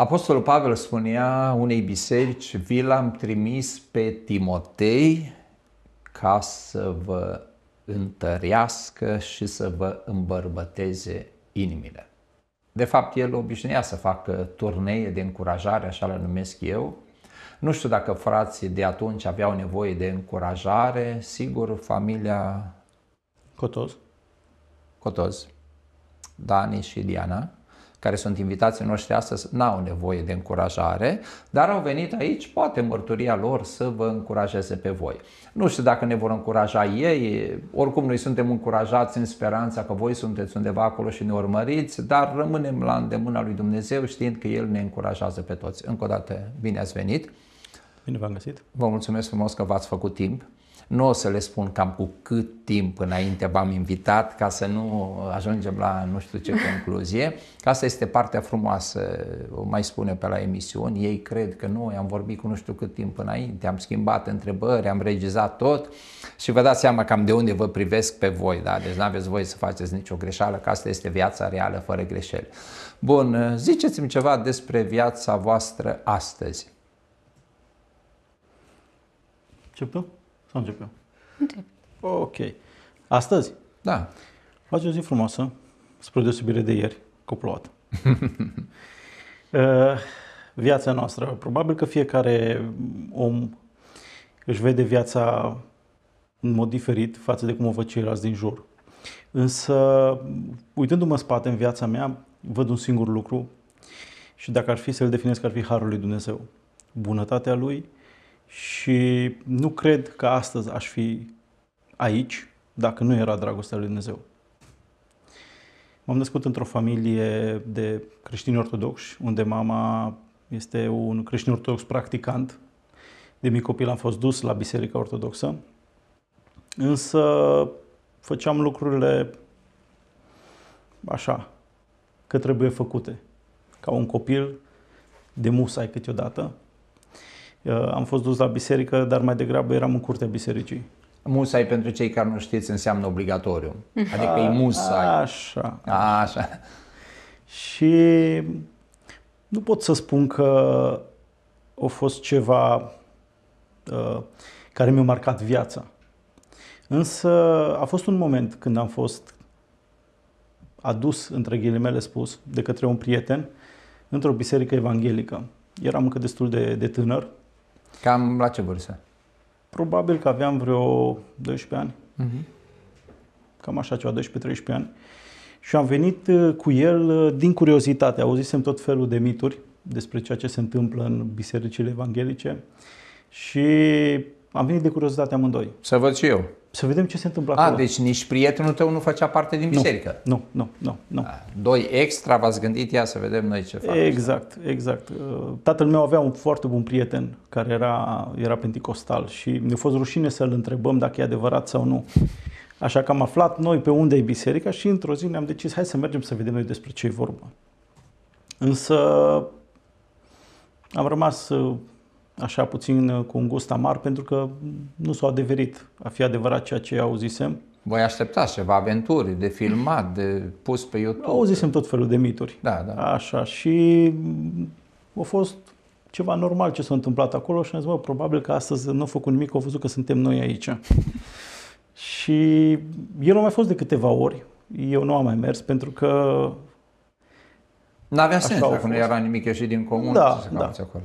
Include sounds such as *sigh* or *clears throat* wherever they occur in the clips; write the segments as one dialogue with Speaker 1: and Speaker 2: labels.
Speaker 1: Apostolul Pavel spunea unei biserici, vi l-am trimis pe Timotei ca să vă întărească și să vă îmbărbăteze inimile. De fapt, el obișnuia să facă turnee de încurajare, așa le numesc eu. Nu știu dacă frații de atunci aveau nevoie de încurajare, sigur, familia... Cotoz. Cotoz. Dani și Diana care sunt invitații noștri astăzi, n-au nevoie de încurajare, dar au venit aici, poate mărturia lor să vă încurajeze pe voi. Nu știu dacă ne vor încuraja ei, oricum noi suntem încurajați în speranța că voi sunteți undeva acolo și ne urmăriți, dar rămânem la îndemâna lui Dumnezeu știind că El ne încurajează pe toți. Încă o dată, bine ați venit! Bine v-am găsit! Vă mulțumesc frumos că v-ați făcut timp! Nu o să le spun cam cu cât timp înainte v-am invitat ca să nu ajungem la nu știu ce concluzie. Că asta este partea frumoasă, o mai spune pe la emisiuni. Ei cred că noi am vorbit cu nu știu cât timp înainte, am schimbat întrebări, am regizat tot și vă dați seama cam de unde vă privesc pe voi. Da? Deci nu aveți voie să faceți nicio greșeală, că asta este viața reală fără greșeli. Bun, ziceți-mi ceva despre viața voastră astăzi.
Speaker 2: tu? Să începem. Ok. Astăzi? Da. Face o zi frumoasă, spre deosebire de ieri, cu plouat. *laughs* Uh, viața noastră. Probabil că fiecare om își vede viața în mod diferit față de cum o văd ceilalți din jur. Însă, uitându-mă în spate în viața mea, văd un singur lucru și dacă ar fi să-l definesc, ar fi Harul lui Dumnezeu. Bunătatea Lui și nu cred că astăzi aș fi aici dacă nu era dragostea lui Dumnezeu. M-am născut într-o familie de creștini ortodoxi, unde mama este un creștin ortodox practicant. De mic copil am fost dus la Biserica Ortodoxă, însă făceam lucrurile așa, că trebuie făcute. Ca un copil de musai câteodată, Uh, am fost dus la biserică, dar mai degrabă eram în curtea bisericii.
Speaker 1: Musai, pentru cei care nu știți, înseamnă obligatoriu.
Speaker 2: *laughs* Adică a, e musai. Așa. A, așa. Și nu pot să spun că a fost ceva uh, care mi-a marcat viața. Însă a fost un moment când am fost adus, între ghilimele spus, de către un prieten într-o biserică evanghelică. Eram încă destul de, de tânăr, Cam la ce vârstă? Probabil că aveam vreo 12 ani. Uh-huh. Cam așa ceva, 12-13 ani. Și am venit uh, cu el uh, din curiozitate. Auzisem tot felul de mituri despre ceea ce se întâmplă în bisericile evanghelice și am venit de curiozitate amândoi.
Speaker 1: Să văd și eu
Speaker 2: să vedem ce se întâmplă acolo. A, deci nici prietenul tău nu făcea parte din biserică. Nu, nu, nu.
Speaker 1: nu, nu. Doi extra v-ați gândit, ia să vedem noi ce facem. Exact,
Speaker 2: exact. Uh, tatăl meu avea un foarte bun prieten care era, era penticostal și mi-a fost rușine să-l întrebăm dacă e adevărat sau nu. Așa că am aflat noi pe unde e biserica și într-o zi ne-am decis, hai să mergem să vedem noi despre ce e vorba. Însă am rămas uh, așa puțin uh, cu un gust amar, pentru că nu s-au adeverit a fi adevărat ceea ce auzisem.
Speaker 1: Voi așteptați ceva
Speaker 2: aventuri de filmat, de pus pe YouTube? Auzisem tot felul de mituri. Da, da. Așa, și mm, a fost ceva normal ce s-a întâmplat acolo și am zis, bă, probabil că astăzi nu a făcut nimic, au văzut că suntem noi aici. *laughs* și el a mai fost de câteva ori. Eu nu am mai mers pentru că N-avea sens dacă nu era
Speaker 1: nimic ieșit din comun da, să da. acolo.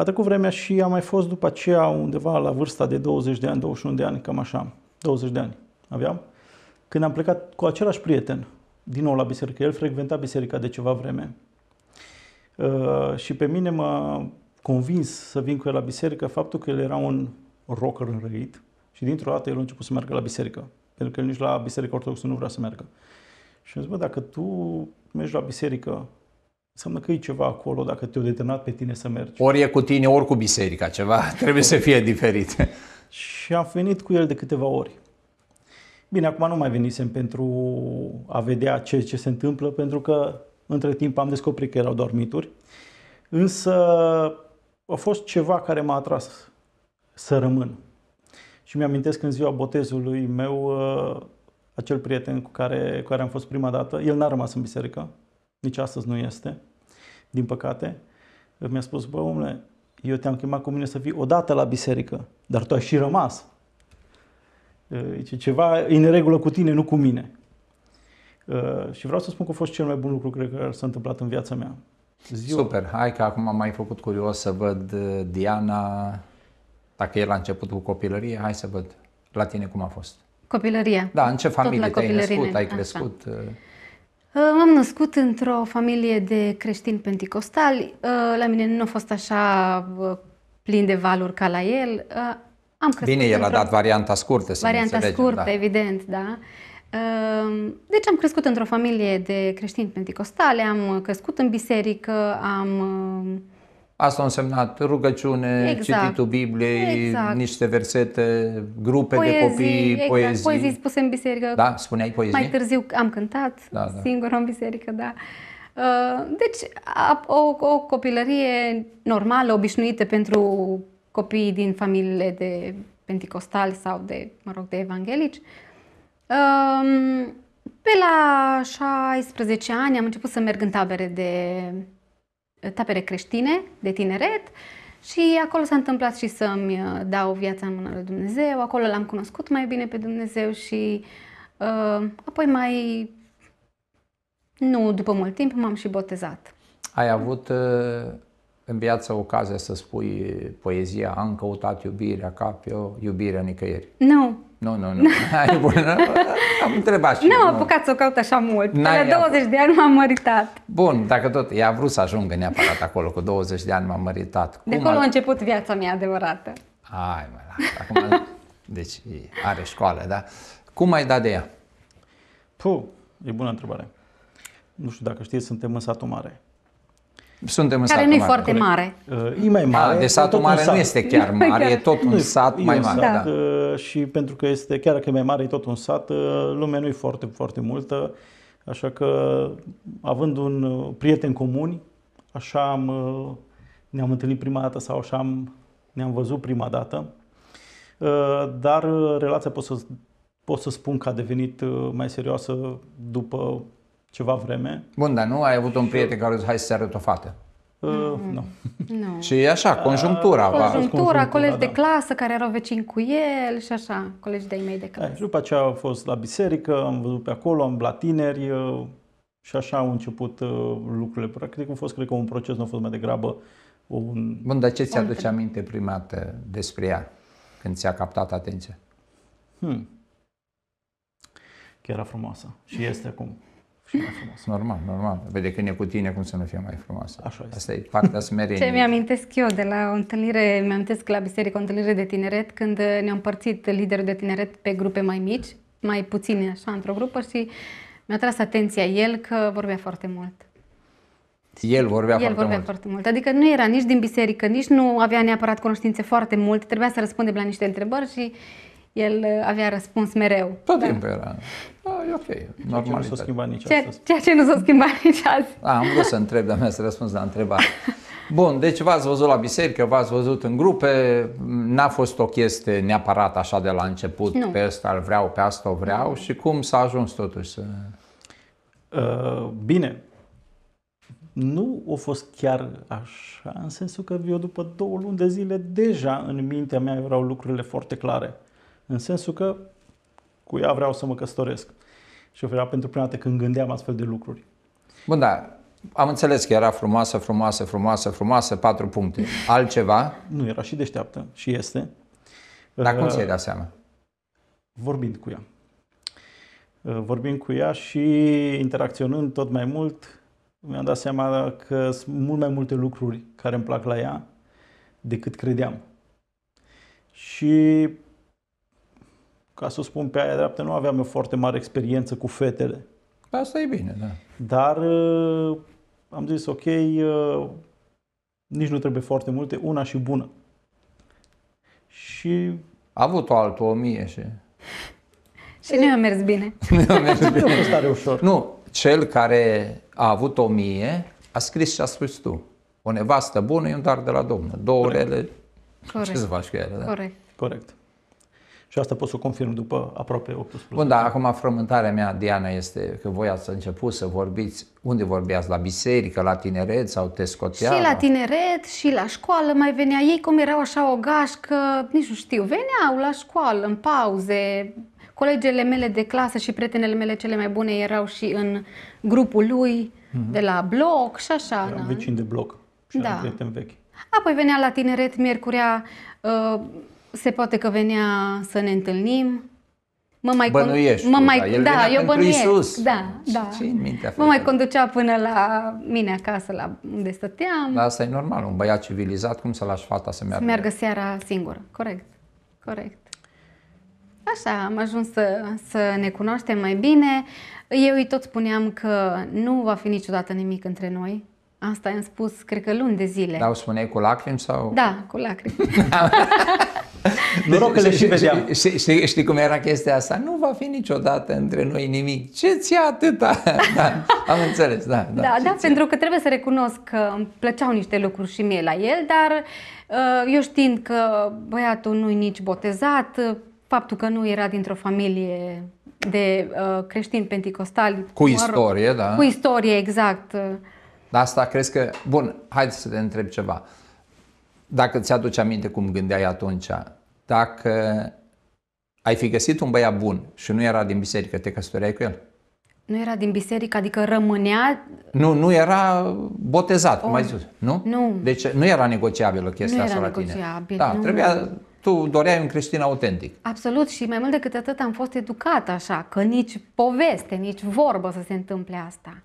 Speaker 2: A trecut vremea și am mai fost după aceea undeva la vârsta de 20 de ani, 21 de ani, cam așa, 20 de ani aveam, când am plecat cu același prieten din nou la biserică. El frecventa biserica de ceva vreme. Uh, și pe mine m-a convins să vin cu el la biserică faptul că el era un rocker înrăit și dintr-o dată el a început să meargă la biserică. Pentru că el nici la biserică ortodoxă nu vrea să meargă. Și am zis, bă, dacă tu mergi la biserică Înseamnă că e ceva acolo dacă te o determinat pe tine să mergi.
Speaker 1: Ori e cu tine, ori cu biserica ceva. *laughs* Trebuie să fie diferit.
Speaker 2: Și am venit cu el de câteva ori. Bine, acum nu mai venisem pentru a vedea ce, ce se întâmplă, pentru că între timp am descoperit că erau dormituri. Însă a fost ceva care m-a atras să rămân. Și mi-amintesc am în ziua botezului meu, uh, acel prieten cu care, cu care am fost prima dată, el n-a rămas în biserică, nici astăzi nu este, din păcate. Mi-a spus, bă, omule, eu te-am chemat cu mine să vii odată la biserică, dar tu ai și rămas. E ceva în regulă cu tine, nu cu mine. Și vreau să spun că a fost cel mai bun lucru, cred că s-a întâmplat în viața mea. Ziua.
Speaker 1: Super, hai că acum am mai făcut curios să văd Diana, dacă a la cu copilărie. hai să văd la tine cum a fost.
Speaker 3: Copilărie.
Speaker 1: Da, în ce familie te-ai născut, ai crescut? Așa.
Speaker 3: Uh, m-am născut într-o familie de creștini penticostali. Uh, la mine nu a fost așa uh, plin de valuri ca la el. Am crescut Bine, el a dat
Speaker 1: varianta scurtă, să Varianta scurtă, da.
Speaker 3: evident, da. Deci am crescut într-o familie de creștini penticostale, am crescut în biserică, am
Speaker 1: Asta a însemnat rugăciune, exact. cititul Bibliei, exact. niște versete, grupe poezii, de copii, exact. poezii. Poezii
Speaker 3: spuse în biserică. Da, spuneai poezii? Mai târziu am cântat da, da. singur în biserică, da. Uh, deci o, o copilărie normală, obișnuită pentru copiii din familiile de penticostali sau de, mă rog, de evanghelici. Um, pe la 16 ani am început să merg în tabere de tapere creștine de tineret și acolo s-a întâmplat și să-mi uh, dau viața în mâna lui Dumnezeu, acolo l-am cunoscut mai bine pe Dumnezeu și uh, apoi mai, nu după mult timp, m-am și botezat.
Speaker 1: Ai avut uh, în viață ocazia să spui poezia Am căutat iubirea ca pe o iubire nicăieri? Nu, nu, nu, nu. *laughs* Ai bună. Am întrebat și N-am eu, apucat
Speaker 3: să o caut așa mult. la 20 de ani m-am măritat.
Speaker 1: Bun, dacă tot, ea a vrut să ajungă neapărat acolo, cu 20 de ani m-am măritat. de acolo a... a
Speaker 3: început viața mea adevărată.
Speaker 2: Ai, mă, acum, deci are școală, da? Cum ai dat de ea? Puh, e bună întrebare. Nu știu dacă știți, suntem în satul mare. Suntem în Care nu e foarte mare. Da, e mai mare. de satul mare sat. nu este chiar mare, e tot un nu, sat mai un exact, mare. Sat, da. Uh, și pentru că este, chiar că e mai mare, e tot un sat, uh, lumea nu e foarte, foarte multă. Așa că, având un uh, prieten comun, așa am, ne-am întâlnit prima dată sau așa am, ne-am văzut prima dată. Dar relația pot să, pot să spun că a devenit mai serioasă după ceva vreme.
Speaker 1: Bun, dar nu ai avut un prieten care zice hai să arăt
Speaker 2: o fată. Uh, nu. nu. *laughs* Și e așa, conjunctura. Uh, conjunctura, conjunctura, da. colegi da. de
Speaker 3: clasă care erau vecini cu el și așa, colegi de-ai mei de da, clasă.
Speaker 2: Ai, după aceea am fost la biserică, am văzut pe acolo, am la tineri uh, și așa au început uh, lucrurile. Practic a fost, cred că un proces, nu a fost mai degrabă un... Bun, dar ce ți-aduce
Speaker 1: aminte prima dată despre ea, când ți-a captat atenția?
Speaker 2: Hmm. Chiar era frumoasă și este acum
Speaker 1: și mai frumos. Normal, normal. Vede păi că e cu tine, cum să nu fie mai frumoasă. Așa este. Asta e partea smerenie. Ce
Speaker 3: mi-amintesc eu de la o întâlnire, mi-amintesc la biserică o întâlnire de tineret, când uh, ne-am împărțit liderul de tineret pe grupe mai mici, mai puține așa, într-o grupă și mi-a tras atenția el că vorbea foarte mult.
Speaker 1: El vorbea, El foarte, vorbea mult. foarte
Speaker 3: mult. Adică nu era nici din biserică, nici nu avea neapărat cunoștințe foarte mult, trebuia să răspundem la niște întrebări și el uh, avea răspuns mereu. Tot da. timpul era. A, da, e ok,
Speaker 1: normal. Ce nu s-a schimbat nici ceea, astăzi.
Speaker 3: Ceea ce nu s-a schimbat *laughs* nici azi.
Speaker 1: A, am vrut să întreb, dar mi a răspuns la întrebare. Bun, deci v-ați văzut la biserică, v-ați văzut în grupe, n-a fost o chestie neapărat așa de la început, nu. pe asta îl vreau, pe asta o vreau și cum s-a
Speaker 2: ajuns totuși să... Uh, bine, nu a fost chiar așa, în sensul că eu după două luni de zile deja în mintea mea erau lucrurile foarte clare. În sensul că cu ea vreau să mă căsătoresc. Și era pentru prima dată când gândeam astfel de lucruri. Bun, da.
Speaker 1: Am înțeles că era frumoasă, frumoasă, frumoasă, frumoasă, patru puncte. Altceva?
Speaker 2: Nu, era și deșteaptă și este. Dar cum uh, ți-ai dat seama? Vorbind cu ea. Uh, vorbind cu ea și interacționând tot mai mult, mi-am dat seama că sunt mult mai multe lucruri care îmi plac la ea decât credeam. Și ca să o spun pe aia dreaptă, nu aveam eu foarte mare experiență cu fetele. Asta e bine, da. Dar uh, am zis, ok, uh, nici nu trebuie foarte multe, una și bună. Și... A avut o altă, o mie și...
Speaker 3: *laughs* și nu a mers bine. *laughs* nu a
Speaker 1: mers bine. Nu a fost tare ușor. Nu, cel care a avut o mie a scris și a spus tu. O nevastă bună e un dar de la Domnul. Două Corect. orele, Corect. ce să faci cu ele? Da? Corect.
Speaker 2: Corect. Și asta pot să o confirm după aproape 18 Bun, dar
Speaker 1: acum frământarea mea, Diana, este că voi ați început să vorbiți, unde vorbeați, la biserică, la tineret sau te scotea? Și la
Speaker 3: tineret și la școală mai venea ei, cum erau așa o gașcă, nici nu știu, veneau la școală, în pauze, colegele mele de clasă și prietenele mele cele mai bune erau și în grupul lui, mm-hmm. de la bloc și așa. Erau vecini
Speaker 2: de bloc și da. prieteni vechi.
Speaker 3: Apoi venea la tineret, miercurea, uh, se poate că venea să ne întâlnim. Mă mai bănuiești, mă mai, da, el da, eu bănuiesc, Iisus. da, da. Ce în
Speaker 1: mintea mă mai
Speaker 3: conducea până la mine acasă, la unde stăteam. Da,
Speaker 1: asta e normal, un băiat civilizat, cum să lași fata să meargă? Să meargă
Speaker 3: seara singură, corect, corect. Așa, am ajuns să, să ne cunoaștem mai bine. Eu îi tot spuneam că nu va fi niciodată nimic între noi, Asta i-am spus, cred că luni de zile. Dar o
Speaker 1: spuneai cu lacrimi sau? Da, cu lacrimi. *laughs* *laughs* Noroc că le și vedeam. Știi, știi, știi cum era chestia asta? Nu va fi niciodată între noi nimic. Ce ți atâta? *laughs* da, am înțeles, da. Da, da,
Speaker 3: da pentru că trebuie să recunosc că îmi plăceau niște lucruri și mie la el, dar uh, eu știind că băiatul nu-i nici botezat, faptul că nu era dintr-o familie de uh, creștini penticostali. Cu istorie, mă rog, da. Cu istorie, exact.
Speaker 1: Asta crezi că... Bun, hai să te întreb ceva. Uh, dacă ți-aduce aminte cum gândeai atunci, dacă ai fi găsit un băiat bun și nu era din biserică, te căsătoreai cu el?
Speaker 3: Nu era din biserică, adică rămânea...
Speaker 1: Nu, nu era botezat, cum ai oh. zis, nu? Nu. Deci nu era negociabilă chestia nu era asta la tine. Da, nu. trebuia... Tu doreai un creștin autentic.
Speaker 3: Absolut și mai mult decât atât am fost educat așa, că nici poveste, nici vorbă să se întâmple asta.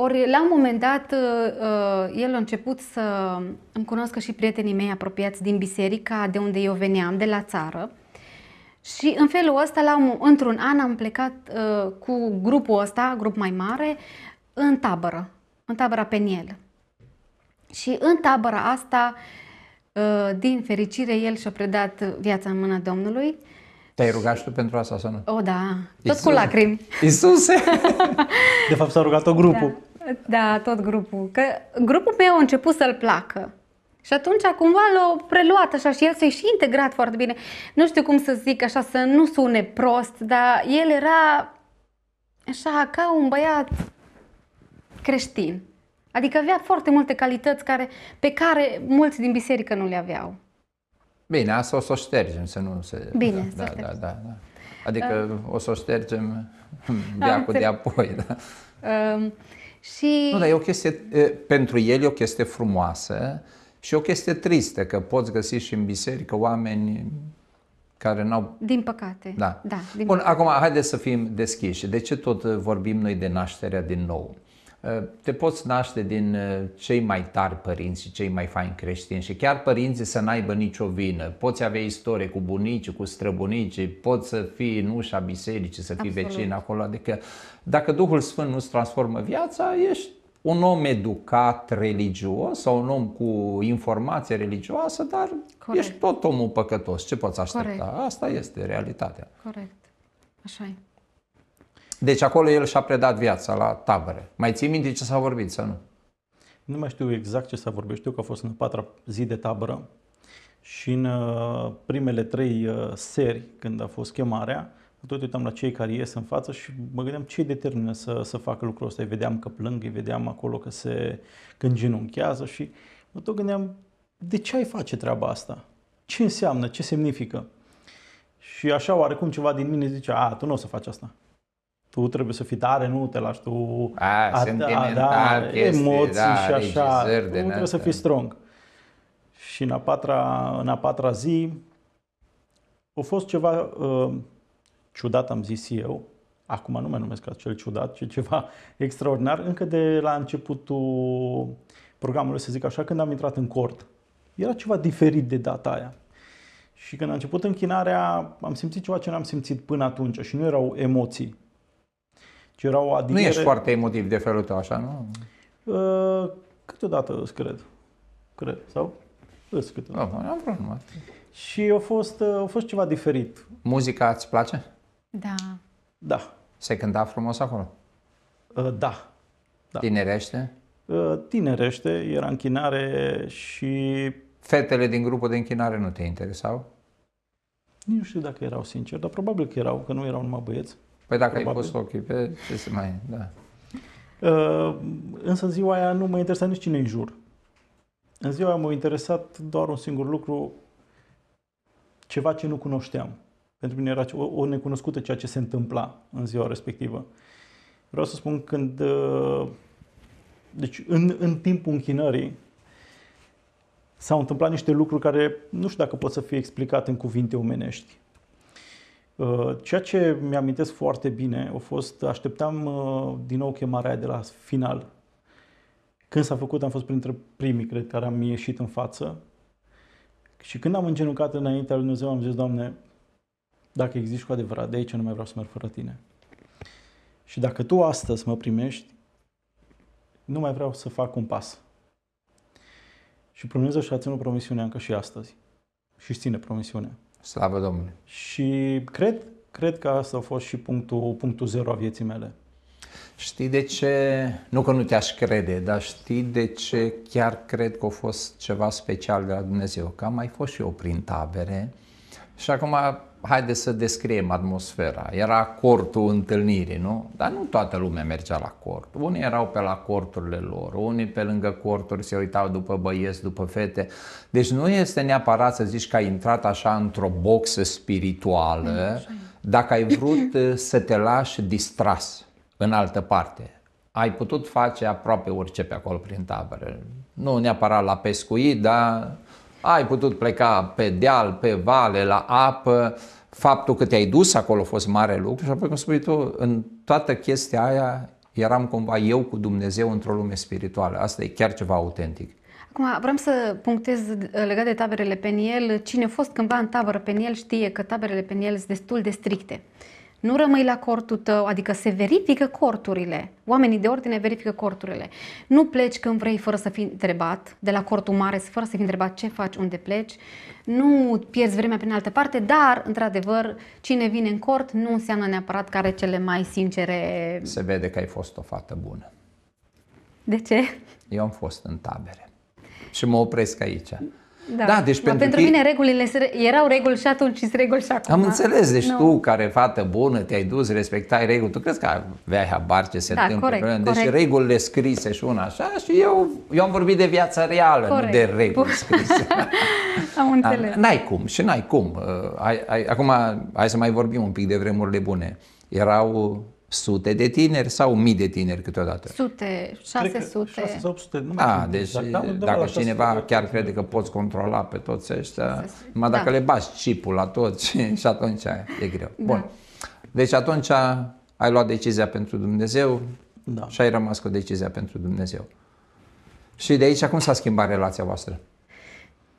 Speaker 3: Ori la un moment dat uh, uh, el a început să îmi cunoască și prietenii mei apropiați din biserica de unde eu veneam, de la țară. Și în felul ăsta, la, într-un an, am plecat uh, cu grupul ăsta, grup mai mare, în tabără, în tabăra Peniel. Și în tabăra asta, din fericire, el și-a predat viața în mâna Domnului.
Speaker 1: Te-ai rugat și tu pentru asta sau nu?
Speaker 3: O, da, tot Iisuse. cu lacrimi. Isuse!
Speaker 2: *laughs* De fapt s-a rugat-o grupul. Da.
Speaker 3: Da, tot grupul. Că grupul meu a început să-l placă. Și atunci cumva l-a preluat așa și el s-a și integrat foarte bine. Nu știu cum să zic așa, să nu sune prost, dar el era așa ca un băiat creștin. Adică avea foarte multe calități care, pe care mulți din biserică nu le aveau.
Speaker 1: Bine, asta o să o ștergem, să nu se... Bine, da, să da, da, da, da. Adică uh, o să o ștergem beacul da. de apoi. Da.
Speaker 3: Uh, și... Nu, dar
Speaker 1: e o chestie, pentru el e o chestie frumoasă și o chestie tristă, că poți găsi și în biserică oameni care n-au...
Speaker 3: Din păcate. Da. da din Bun,
Speaker 1: păcate. acum haideți să fim deschiși. De ce tot vorbim noi de nașterea din nou? Eh, te poți naște din eh, cei mai tari părinți și cei mai faini creștini și chiar părinții să n-aibă nicio vină. Poți avea istorie cu bunici, cu străbunici, poți să fii în ușa bisericii, să fii Absolut. vecin acolo. Adică dacă Duhul Sfânt nu-ți transformă viața, ești un om educat religios sau un om cu informație religioasă, dar Corect. ești tot omul păcătos. Ce poți aștepta? Corect. Asta este realitatea.
Speaker 3: Corect. Așa e.
Speaker 1: Deci acolo el și-a predat viața la tabere. Mai ții minte ce s-a vorbit sau nu? Nu mai știu
Speaker 2: exact ce s-a vorbit. Știu că a fost în patra zi de tabără și în uh, primele trei uh, seri, când a fost chemarea, tot uitam la cei care ies în față și mă gândeam ce determină să, să facă lucrul ăsta. Îi vedeam că plâng, îi vedeam acolo că se că îngenunchează și mă tot gândeam de ce ai face treaba asta? Ce înseamnă? Ce semnifică? Și așa oarecum ceva din mine zice, a, tu nu o să faci asta tu trebuie să fii tare, nu te lași tu a, a, da, sentimental, a da, chestii, emoții da, și așa, de tu trebuie să fii strong. Și în a patra, în a patra zi a fost ceva uh, ciudat, am zis eu, acum nu mai numesc acel ciudat, ci ceva *laughs* extraordinar, încă de la începutul programului, să zic așa, când am intrat în cort. Era ceva diferit de data aia. Și când a început închinarea, am simțit ceva ce n-am simțit până atunci și nu erau emoții ci deci era o adiere... Nu ești foarte
Speaker 1: emotiv de felul tău, așa, nu?
Speaker 2: Uh, câteodată îți cred. Cred, sau? Îți câteodată. Da, am problemă. Și a fost, uh, a fost ceva diferit. Muzica îți place? Da. Da. Se cânta
Speaker 1: frumos acolo? Uh, da. da. Tinerește?
Speaker 2: Tinerește,
Speaker 1: era închinare și... Fetele din grupul de închinare nu te interesau?
Speaker 2: Nu știu dacă erau sinceri, dar probabil că erau, că nu erau numai băieți. Păi dacă probabil. ai pus ochii pe ce se mai... Da. Uh, însă în ziua aia nu mă interesa nici cine în jur. În ziua aia m-a interesat doar un singur lucru, ceva ce nu cunoșteam. Pentru mine era o, o necunoscută ceea ce se întâmpla în ziua respectivă. Vreau să spun când... Uh, deci în, în timpul închinării s-au întâmplat niște lucruri care nu știu dacă pot să fie explicate în cuvinte omenești. Uh, ceea ce mi-amintesc foarte bine a fost, așteptam uh, din nou chemarea de la final. Când s-a făcut, am fost printre primii, cred, care am ieșit în față. Și când am îngenuncat înaintea lui Dumnezeu, am zis, Doamne, dacă existi cu adevărat, de aici nu mai vreau să merg fără Tine. Și dacă Tu astăzi mă primești, nu mai vreau să fac un pas. Și Dumnezeu și-a ținut promisiunea încă și astăzi. Și ține promisiunea. Slavă Domnului! Și cred, cred că asta a fost și punctul, punctul zero a vieții mele. Știi de ce,
Speaker 1: nu că nu te-aș crede, dar știi de ce chiar cred că a fost ceva special de la Dumnezeu? Că am mai fost și eu prin tabere și acum Haide să descriem atmosfera. Era cortul întâlnirii, nu? Dar nu toată lumea mergea la cort. Unii erau pe la corturile lor, unii pe lângă corturi se uitau după băieți, după fete. Deci nu este neapărat să zici că ai intrat așa într-o boxă spirituală mm, dacă ai vrut eh, să te lași distras în altă parte. Ai putut face aproape orice pe acolo prin tabără. Nu neapărat la pescuit, dar ai putut pleca pe deal, pe vale, la apă, faptul că te-ai dus acolo a fost mare lucru și apoi, cum spui tu, în toată chestia aia eram cumva eu cu Dumnezeu într-o lume spirituală. Asta e chiar ceva autentic.
Speaker 3: Acum vreau să punctez uh, legat de taberele Peniel. Cine a fost cândva în tabără Peniel știe că taberele Peniel sunt destul de stricte. Uh, nu rămâi la cortul tău, adică se verifică corturile. Oamenii de ordine verifică corturile. Nu pleci când vrei fără să fii întrebat, de la cortul mare, fără să fii întrebat ce faci, unde pleci. Nu pierzi vremea prin altă parte, dar, într-adevăr, cine vine în cort nu înseamnă neapărat care cele mai sincere...
Speaker 1: Se vede că ai fost o fată bună. De ce? Eu am fost în tabere. Și mă opresc aici.
Speaker 3: Da, da deci da, pentru, pentru mine regulile erau reguli și atunci și reguli și acum. Am înțeles, deci nu. tu
Speaker 1: care fată bună te-ai dus, respectai reguli, tu crezi că aveai habar ce se da, întâmplă. Corect, deci corect. regulile scrise și una așa și eu, eu am vorbit de viața reală, corect. nu de reguli
Speaker 3: scrise. *laughs* am înțeles. N-ai
Speaker 1: cum și n-ai cum. Uh, ai, ai, acum hai să mai vorbim un pic de vremurile bune. Erau sute de tineri sau mii de tineri câteodată?
Speaker 3: Sute, 600. 600 sau 800, nu A, deci exact, da, dacă cineva
Speaker 1: chiar crede că poți controla pe toți ăștia, numai da. le bași chipul la toți *laughs* și atunci e greu. Da. Bun. Deci atunci ai luat decizia pentru Dumnezeu da. și ai rămas cu decizia pentru Dumnezeu. Și de aici cum s-a schimbat relația voastră?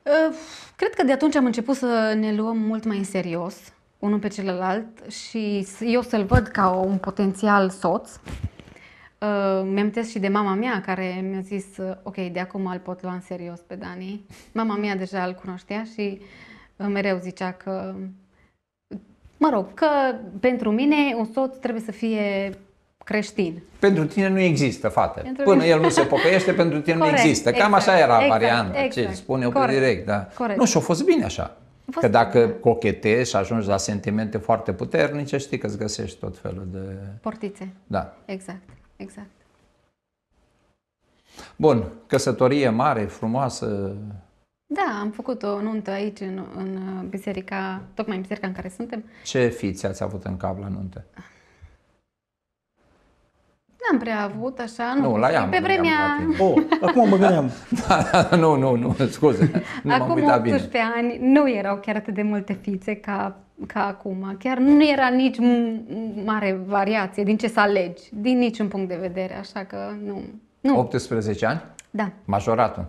Speaker 3: Ă, cred că de atunci am început să ne luăm mult mai în serios unul pe celălalt și eu să-l văd ca un potențial soț. Uh, mi-am și de mama mea care mi-a zis, uh, ok, de acum îl pot lua în serios pe Dani. Mama mea deja îl cunoștea și uh, mereu zicea că, mă rog, că pentru mine un soț trebuie să fie creștin.
Speaker 1: Pentru tine nu există, fată. Pentru Până mine. el nu se pocăiește, pentru tine *laughs* Corect, nu există. Cam exact, așa era exact, varianta, exact, ce spune o direct. Da. Nu, și-a fost bine așa. Că dacă cochetezi și ajungi la sentimente foarte puternice, știi că îți găsești tot felul de... Portițe. Da.
Speaker 3: Exact, exact.
Speaker 1: Bun, căsătorie mare, frumoasă.
Speaker 3: Da, am făcut o nuntă aici, în, în biserica, tocmai în biserica în care suntem.
Speaker 1: Ce fiți ați avut în cap la nuntă?
Speaker 3: N-am prea avut așa, nu. Nu, la ea Pe vremea... Oh,
Speaker 1: acum mă gândeam. *laughs* Da, da, da, nu, nu, nu, scuze. Nu acum 18 bine.
Speaker 3: ani nu erau chiar atât de multe fițe ca, ca acum. Chiar nu era nici mare variație din ce să alegi, din niciun punct de vedere, așa că nu.
Speaker 1: nu. 18 ani? Da. Majoratul.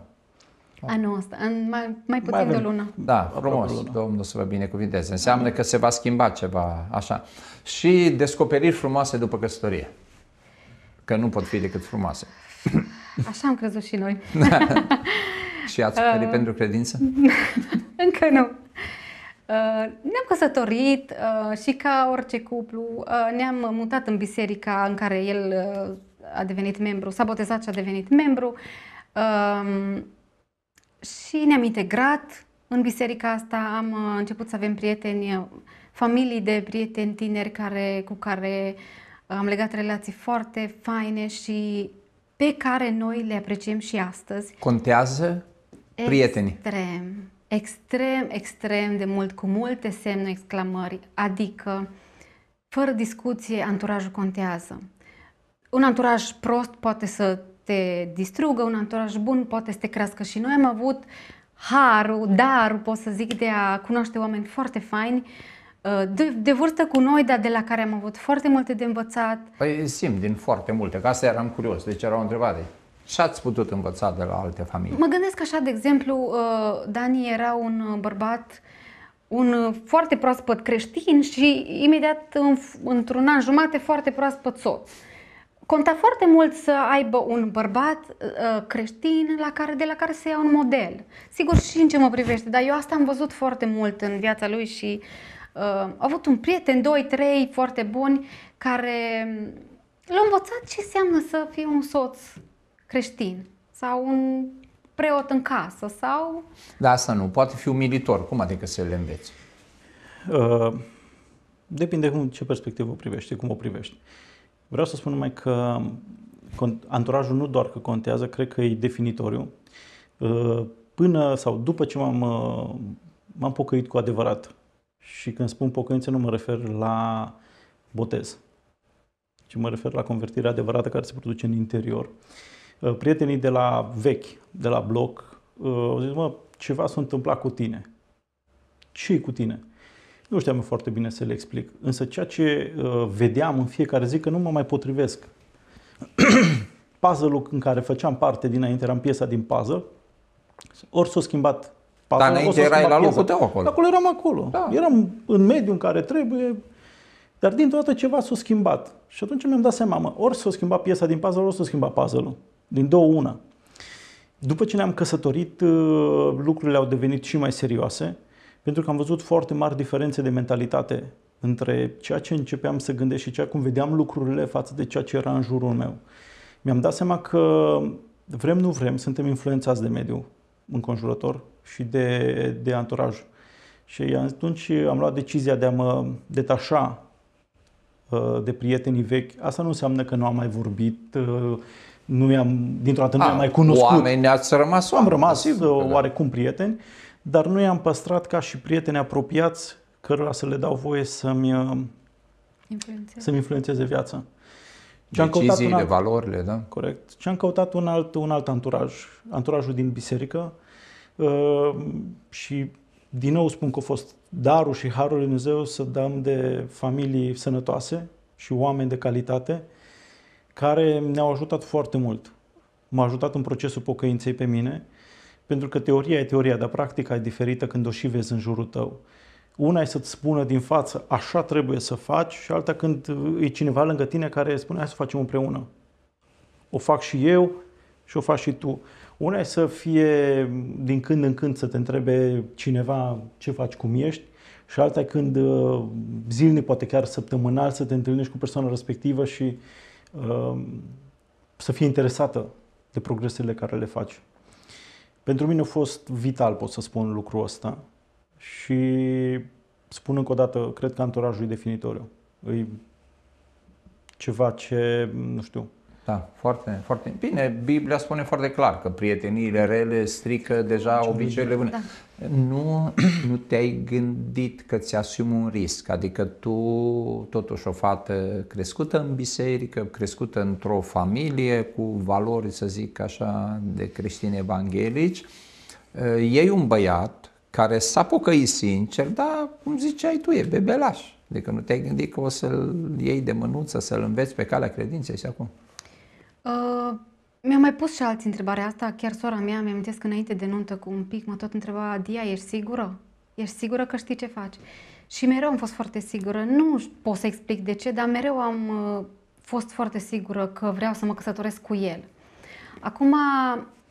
Speaker 3: Anul ăsta, în mai, mai puțin mai de o lună.
Speaker 1: Da, frumos, lună. Domnul să vă binecuvinteze. Înseamnă că se va schimba ceva, așa. Și descoperiri frumoase după căsătorie că nu pot fi decât frumoase.
Speaker 3: Așa am crezut și noi.
Speaker 1: *laughs* și ați suferit uh, pentru credință?
Speaker 3: *laughs* Încă nu. Uh, ne-am căsătorit uh, și ca orice cuplu uh, ne-am mutat în biserica în care el uh, a devenit membru, s-a botezat și a devenit membru um, și ne-am integrat în biserica asta, am uh, început să avem prieteni, familii de prieteni tineri care, cu care am legat relații foarte faine și pe care noi le apreciem și astăzi.
Speaker 1: Contează prietenii.
Speaker 3: Extrem, extrem, extrem de mult, cu multe semne exclamări. Adică, fără discuție, anturajul contează. Un anturaj prost poate să te distrugă, un anturaj bun poate să te crească și noi am avut harul, darul, pot să zic, de a cunoaște oameni foarte faini uh, Uh, de, de vârstă cu noi, dar de la care am avut foarte multe de învățat.
Speaker 1: Păi simt din foarte multe, că asta eram curios, deci era o întrebare. Ce ați putut învăța de la alte
Speaker 3: familii? Mă gândesc așa, de exemplu, uh, Dani era un uh, bărbat un foarte proaspăt creștin și imediat într-un an jumate foarte proaspăt soț. Conta foarte mult să aibă un bărbat creștin la care, de la care să ia un model. Sigur și în ce mă privește, dar eu asta am văzut foarte mult în viața lui și uh, Uh, avut un prieten, doi, trei foarte buni, care mm, l-au învățat ce înseamnă să fie un soț creștin sau un preot în casă sau...
Speaker 1: Da, asta nu. Poate fi umilitor. Cum adică să le înveți?
Speaker 2: Uh, depinde cum, ce perspectivă o privești, cum o privești. Vreau să spun numai că anturajul nu doar că contează, cred că e definitoriu. Uh, până sau după ce m-am, uh, m-am pocăit cu adevărat și când spun pocăință, nu mă refer la botez, ci mă refer la convertirea adevărată care se produce în interior. Uh, prietenii de la vechi, de la bloc, uh, au zis, mă, ceva s-a întâmplat cu tine. ce cu tine? Nu știam foarte bine să le explic. Însă ceea ce uh, vedeam în fiecare zi, că nu mă mai potrivesc. *clears throat* puzzle-ul în care făceam parte dinainte, eram piesa din puzzle, ori s-a schimbat dar înainte erai la locul tău acolo. Acolo eram acolo. Da. Eram în mediul în care trebuie, dar dintr-o dată ceva s-a schimbat. Și atunci mi-am dat seama, mă, ori s-a schimbat piesa din puzzle, ori s-a schimbat puzzle-ul. Din două una. După ce ne-am căsătorit, uh, lucrurile au devenit și mai serioase, pentru că am văzut foarte mari diferențe de mentalitate între ceea ce începeam să gândesc și ceea cum vedeam lucrurile față de ceea ce era în jurul meu. Mi-am dat seama că vrem nu vrem, suntem influențați de mediul înconjurător, și de, de anturaj. Și atunci am luat decizia de a mă detașa uh, de prietenii vechi. Asta nu înseamnă că nu am mai vorbit, uh, nu i-am, dintr-o dată nu i-am ah, mai cunoscut. Oameni ați rămas oameni. Am rămas Super. Da. oarecum prieteni, dar nu i-am păstrat ca și prieteni apropiați cărora să le dau voie să-mi, uh, influențeze. să-mi influențeze viața. Ce am căutat un alt, valorile, da? Corect. Ce am căutat un alt, un alt anturaj, anturajul din biserică, Ehm, și din nou spun că a fost darul și harul lui Dumnezeu să dăm de familii sănătoase și oameni de calitate care ne-au ajutat foarte mult. M-a ajutat în procesul pocăinței pe mine, pentru că teoria e teoria, dar practica e diferită când o și vezi în jurul tău. Una e să-ți spună din față, așa trebuie să faci, și alta când e cineva lângă tine care spune, hai să facem împreună. O fac și eu și o faci și tu. Una e să fie din când în când să te întrebe cineva ce faci, cum ești, și alta e când uh, zilnic, poate chiar săptămânal, să te întâlnești cu persoana respectivă și uh, să fie interesată de progresele care le faci. Pentru mine a fost vital, pot să spun lucrul ăsta. Și spun încă o dată, cred că anturajul e definitoriu. E ceva ce, nu știu, da, foarte, foarte.
Speaker 1: Bine, Biblia spune foarte clar că prieteniile rele strică deja obiceiurile bune. Da. Nu, nu te-ai gândit că ți asumi un risc, adică tu, totuși o fată crescută în biserică, crescută într-o familie cu valori, să zic așa, de creștini evanghelici, eh, ei un băiat care s-a pocăit sincer, dar, cum ziceai tu, e bebelaș. Adică nu te-ai gândit că o să-l iei de mânuță, să-l înveți pe calea credinței și acum.
Speaker 3: Uh, mi-a mai pus și alții întrebarea asta, chiar sora mea, mi-am că înainte de nuntă cu un pic, mă tot întreba, Dia, ești sigură? Ești sigură că știi ce faci? Și mereu am fost foarte sigură, nu pot să explic de ce, dar mereu am uh, fost foarte sigură că vreau să mă căsătoresc cu el. Acum,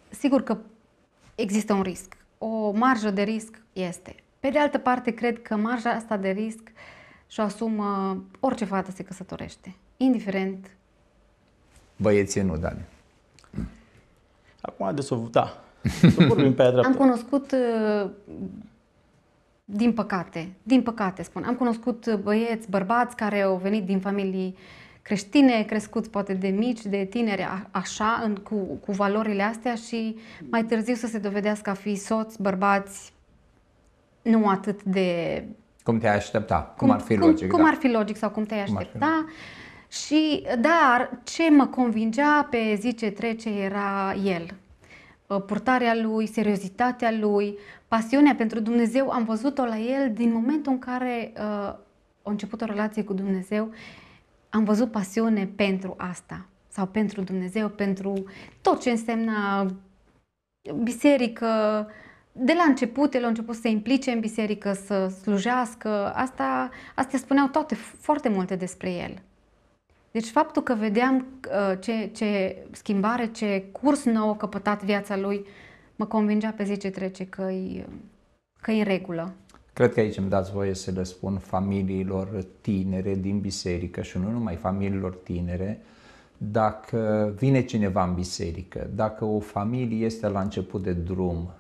Speaker 3: sigur că există un risc, o marjă de risc este. Pe de altă parte, cred că marja asta de risc și-o asumă orice fată se căsătorește, indiferent
Speaker 1: Băieții nu, Dani. Acum, de să, da,
Speaker 2: să pe aia Am
Speaker 3: cunoscut, uh, din păcate, din păcate spun, am cunoscut uh, băieți, bărbați care au venit din familii creștine, crescuți poate de mici, de tineri, a, așa, în, cu, cu valorile astea și mai târziu să se dovedească a fi soți, bărbați, nu atât de...
Speaker 1: Cum te-ai aștepta, cum, cum ar fi logic. Cum, da. cum ar fi
Speaker 3: logic sau cum te-ai aștepta. Cum și, dar ce mă convingea pe zi ce trece era el. Ă, purtarea lui, seriozitatea lui, pasiunea pentru Dumnezeu, am văzut-o la el din momentul în care uh, a început o relație cu Dumnezeu, am văzut pasiune pentru asta sau pentru Dumnezeu, pentru tot ce însemna biserică, de la început, el a început să se implice în biserică, să slujească, asta, astea spuneau toate, foarte multe despre el. Deci faptul că vedeam uh, ce, ce schimbare, ce curs nou a căpătat viața lui, mă convingea pe zi ce trece că e în regulă.
Speaker 1: Cred că aici îmi dați voie să le spun familiilor tinere din biserică și nu numai familiilor tinere, dacă vine cineva în biserică, dacă o familie este la început de drum,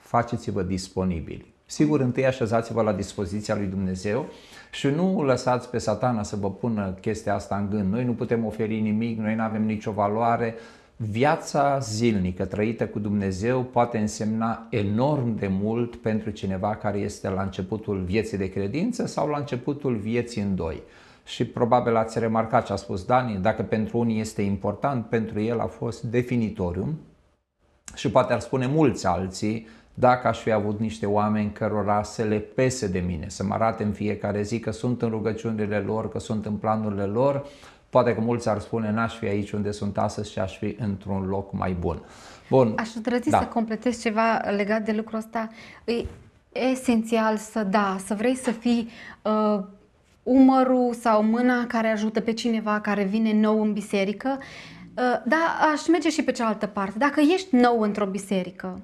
Speaker 1: faceți-vă disponibili. Sigur, întâi așezați-vă la dispoziția lui Dumnezeu și nu lăsați pe satana să vă pună chestia asta în gând. Noi nu putem oferi nimic, noi nu avem nicio valoare. Viața zilnică trăită cu Dumnezeu poate însemna enorm de mult pentru cineva care este la începutul vieții de credință sau la începutul vieții în doi. Și probabil ați remarcat ce a spus Dani, dacă pentru unii este important, pentru el a fost definitorium și poate ar spune mulți alții dacă aș fi avut niște oameni cărora să le pese de mine, să mă arate în fiecare zi că sunt în rugăciunile lor, că sunt în planurile lor, poate că mulți ar spune n-aș fi aici unde sunt astăzi și aș fi într-un loc mai bun. Bun. Aș drăti da. să
Speaker 3: completez ceva legat de lucrul ăsta. E esențial să da, să vrei să fii uh, umărul sau mâna care ajută pe cineva care vine nou în biserică, uh, dar aș merge și pe cealaltă parte. Dacă ești nou într-o biserică,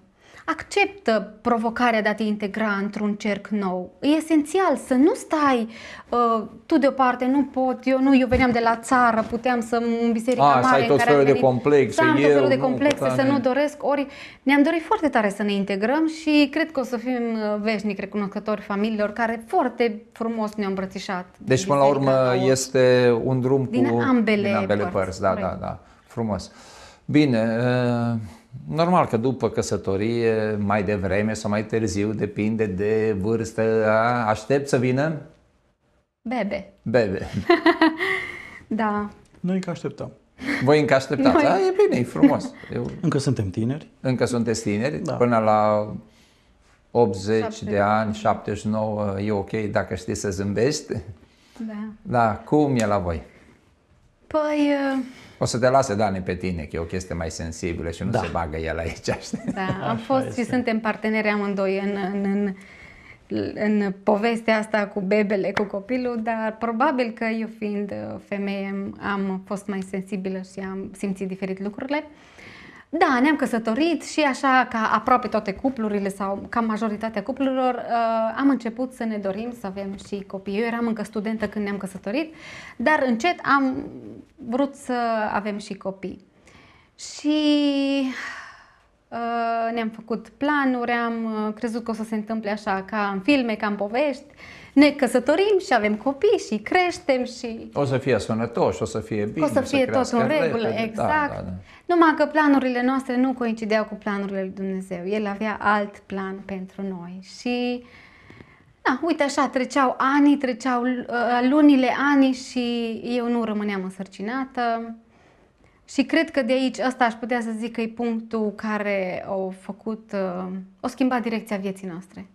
Speaker 3: acceptă provocarea de a te integra într-un cerc nou. E esențial să nu stai uh, tu deoparte, nu pot, eu nu, eu veneam de la țară, puteam să în biserica a, ah, mare. Să ai tot felul de complexe. Să am tot felul de complexe, să nu doresc. Ori ne-am dorit foarte tare să ne integrăm și cred că o să fim uh, veșnic recunoscători familiilor care foarte frumos ne-au îmbrățișat.
Speaker 1: Deci, până la urmă, nouă. este un drum cu... Din ambele, din ambele părți. părți. Da, da, da. Frumos. Bine. Uh... Normal că după căsătorie, mai devreme sau mai târziu, depinde de vârstă, aștept să vină? Bebe. Bebe.
Speaker 3: *laughs* da.
Speaker 2: Noi încă așteptăm.
Speaker 1: Voi încă așteptați. Noi... A, e bine, e frumos. Eu... Încă suntem tineri. Încă sunteți tineri. Da. Până la 80 79. de ani, 79, e ok dacă știi să zâmbești. Da. Da, cum e la voi?
Speaker 3: Păi, uh,
Speaker 1: o să te lase, Dani, pe tine, că e o chestie mai sensibilă și nu da. se bagă el aici. Știi? Da, am fost este. și suntem
Speaker 3: parteneri amândoi în, în, în, în povestea asta cu bebele, cu copilul, dar probabil că eu fiind uh, femeie am fost mai sensibilă și am simțit diferit lucrurile. Uh, da, ne-am căsătorit și așa ca aproape toate cuplurile sau ca majoritatea cuplurilor uh, am început să ne dorim să avem și copii. Eu eram încă studentă când ne-am căsătorit, dar încet am vrut să avem și copii. Și uh, ne-am făcut planuri, am uh, crezut că o să se întâmple așa ca în filme, ca în povești. Uh, ne căsătorim și avem copii și creștem și...
Speaker 1: O să fie sănătoși, o să fie bine, O să fie să tot în regulă, repede. Da, exact. Da, da, da.
Speaker 3: Numai că planurile noastre nu coincideau cu planurile lui Dumnezeu. El avea alt plan pentru noi și... Da, uite așa, treceau ani, treceau uh, lunile, ani și eu nu rămâneam însărcinată. Și cred că de aici, asta aș putea să zic că e punctul care a făcut, uh, o schimbat direcția vieții noastre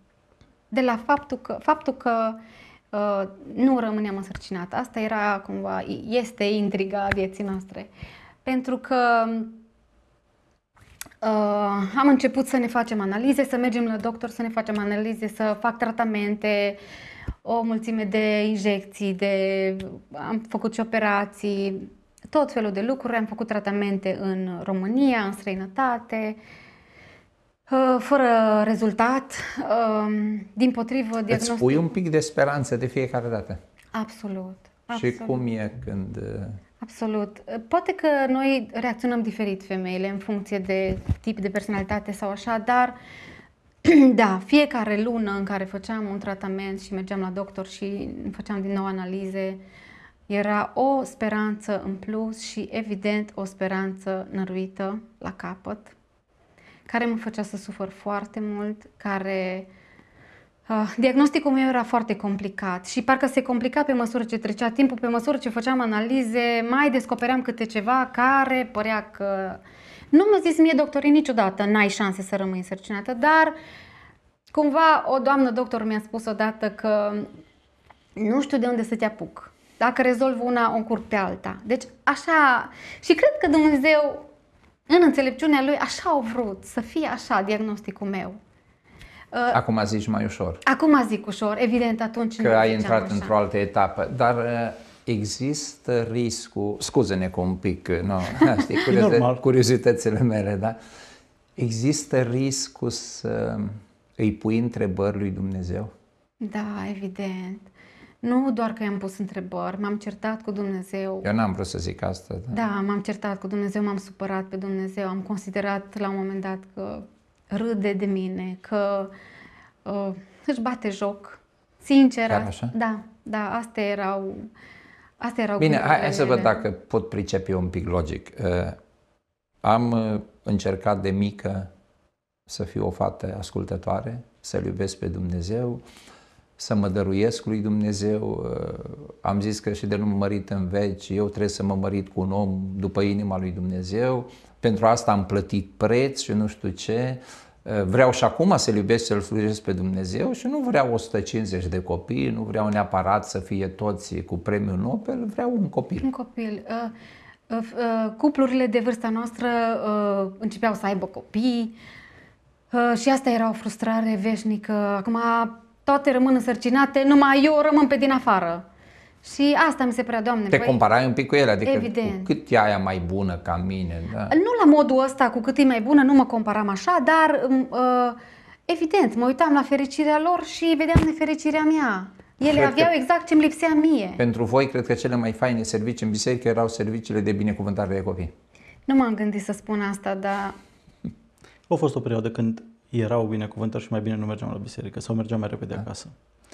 Speaker 3: de la faptul că, faptul că uh, nu rămâneam însărcinat. Asta era cumva, este intriga vieții noastre. Pentru că Uh, am început să ne facem analize, să mergem la doctor, să ne facem analize, să fac tratamente, o mulțime de injecții, de... am făcut și operații, tot felul de lucruri, am făcut tratamente în România, în străinătate. Uh, Uh, fără rezultat, uh, din potrivă diagnostic. Îți
Speaker 1: pui un pic de speranță de fiecare dată.
Speaker 3: Absolut. absolut. Și cum
Speaker 1: e când... Uh,
Speaker 3: absolut. Poate că noi reacționăm diferit femeile în funcție de tip de personalitate sau așa, dar *clears throat* da, fiecare lună în care făceam un tratament și mergeam la doctor și făceam din nou analize, era o speranță în plus și evident o speranță năruită la capăt care mă făcea să sufăr foarte mult, care Uh, diagnosticul meu era foarte complicat și parcă se complica pe măsură ce trecea timpul, pe măsură ce făceam analize, mai descopeream câte ceva care părea că... Nu mi-a zis mie doctorii niciodată, n-ai șanse să rămâi însărcinată, dar cumva o doamnă doctor mi-a spus odată că nu știu de unde să te apuc. Dacă rezolv una, o încurc pe alta. Deci așa... Și cred că Dumnezeu în înțelepciunea lui așa au vrut, să fie așa diagnosticul meu. Uh,
Speaker 1: Acum zici mai ușor.
Speaker 3: Acum zic ușor, evident atunci Că ai intrat așa. într-o
Speaker 1: altă etapă, dar uh, există riscul, scuze-ne cu un pic, uh, nu? *laughs* știi, curiozi, curiozitățile mele, da? Există riscul să îi pui întrebări lui Dumnezeu?
Speaker 3: Da, evident. Nu doar că i-am pus întrebări, m-am certat cu Dumnezeu. Eu
Speaker 1: n-am vrut să zic asta. Da, da
Speaker 3: m-am certat cu Dumnezeu, m-am supărat pe Dumnezeu, am considerat la un moment dat că râde de mine, că uh, își bate joc. Sincer, Chiar așa? da, da, astea erau Astea erau Bine, hai, hai să văd dacă
Speaker 1: pot pricepe un pic logic. Uh, am uh, încercat de mică să fiu o fată ascultătoare, să-L iubesc pe Dumnezeu, uh, să mă dăruiesc lui Dumnezeu. Uh, am zis că și de nu mă mărit în veci, eu trebuie să mă mărit cu un om după inima lui Dumnezeu. Pentru asta am plătit preț și nu știu ce. Uh, vreau și acum să-L iubesc, să-L slujesc pe Dumnezeu și nu vreau 150 de copii, nu vreau neapărat să fie toți cu premiul Nobel, vreau un copil.
Speaker 3: Un copil. Uh, cuplurile de vârsta noastră începeau să aibă copii și asta era o frustrare veșnică. Acum toate rămân însărcinate, numai eu rămân pe din afară. Și asta mi se părea, Doamne. Te păi, comparai
Speaker 1: un pic cu el, adică evident. Cu cât e aia mai bună ca mine. Da.
Speaker 3: Nu la modul ăsta, cu cât e mai bună, nu mă comparam așa, dar ă, evident, mă uitam la fericirea lor și vedeam nefericirea mea. Ele cred aveau exact ce-mi lipsea mie.
Speaker 1: Pentru voi, cred că cele mai faine servicii în biserică erau
Speaker 2: serviciile de binecuvântare de copii.
Speaker 3: Nu m-am gândit să spun asta, dar...
Speaker 2: *laughs* A fost o perioadă când erau binecuvântări și mai bine nu mergeam la biserică sau mergeam mai repede da. acasă.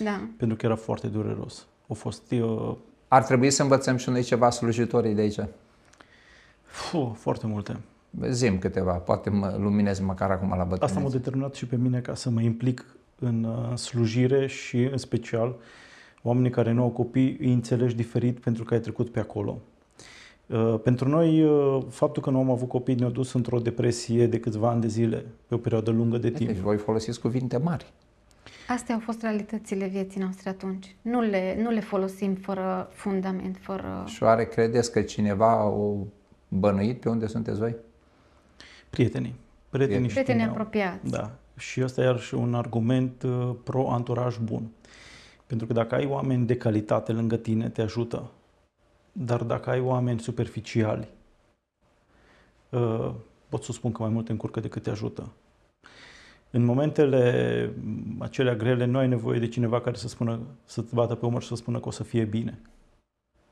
Speaker 2: Da. Pentru că era foarte dureros. O
Speaker 1: fost... Eu... Ar trebui să învățăm și noi ceva slujitorii de aici.
Speaker 2: Fuh, foarte multe.
Speaker 1: Zim câteva, poate mă luminez măcar acum la bătrânețe. Asta m-a
Speaker 2: determinat și pe mine ca să mă implic în uh, slujire și în special oamenii care nu au copii îi înțelegi diferit pentru că ai trecut pe acolo. Uh, pentru noi, uh, faptul că nu am avut copii ne-a dus într-o depresie de câțiva ani de zile, pe o perioadă lungă de timp. Deci voi folosiți cuvinte mari.
Speaker 3: Astea au fost realitățile vieții noastre atunci. Nu le, nu le folosim fără fundament, fără... Și
Speaker 1: oare credeți că cineva o bănuit pe unde sunteți voi? Prietenii. Prietenii,
Speaker 3: Prietenii apropiați.
Speaker 2: Da. Și ăsta e și un argument uh, pro-anturaj bun. Pentru că dacă ai oameni de calitate lângă tine, te ajută dar dacă ai oameni superficiali, uh, pot să spun că mai mult te încurcă decât te ajută. În momentele acelea grele, nu ai nevoie de cineva care să spună, să te bată pe umăr și să spună că o să fie bine.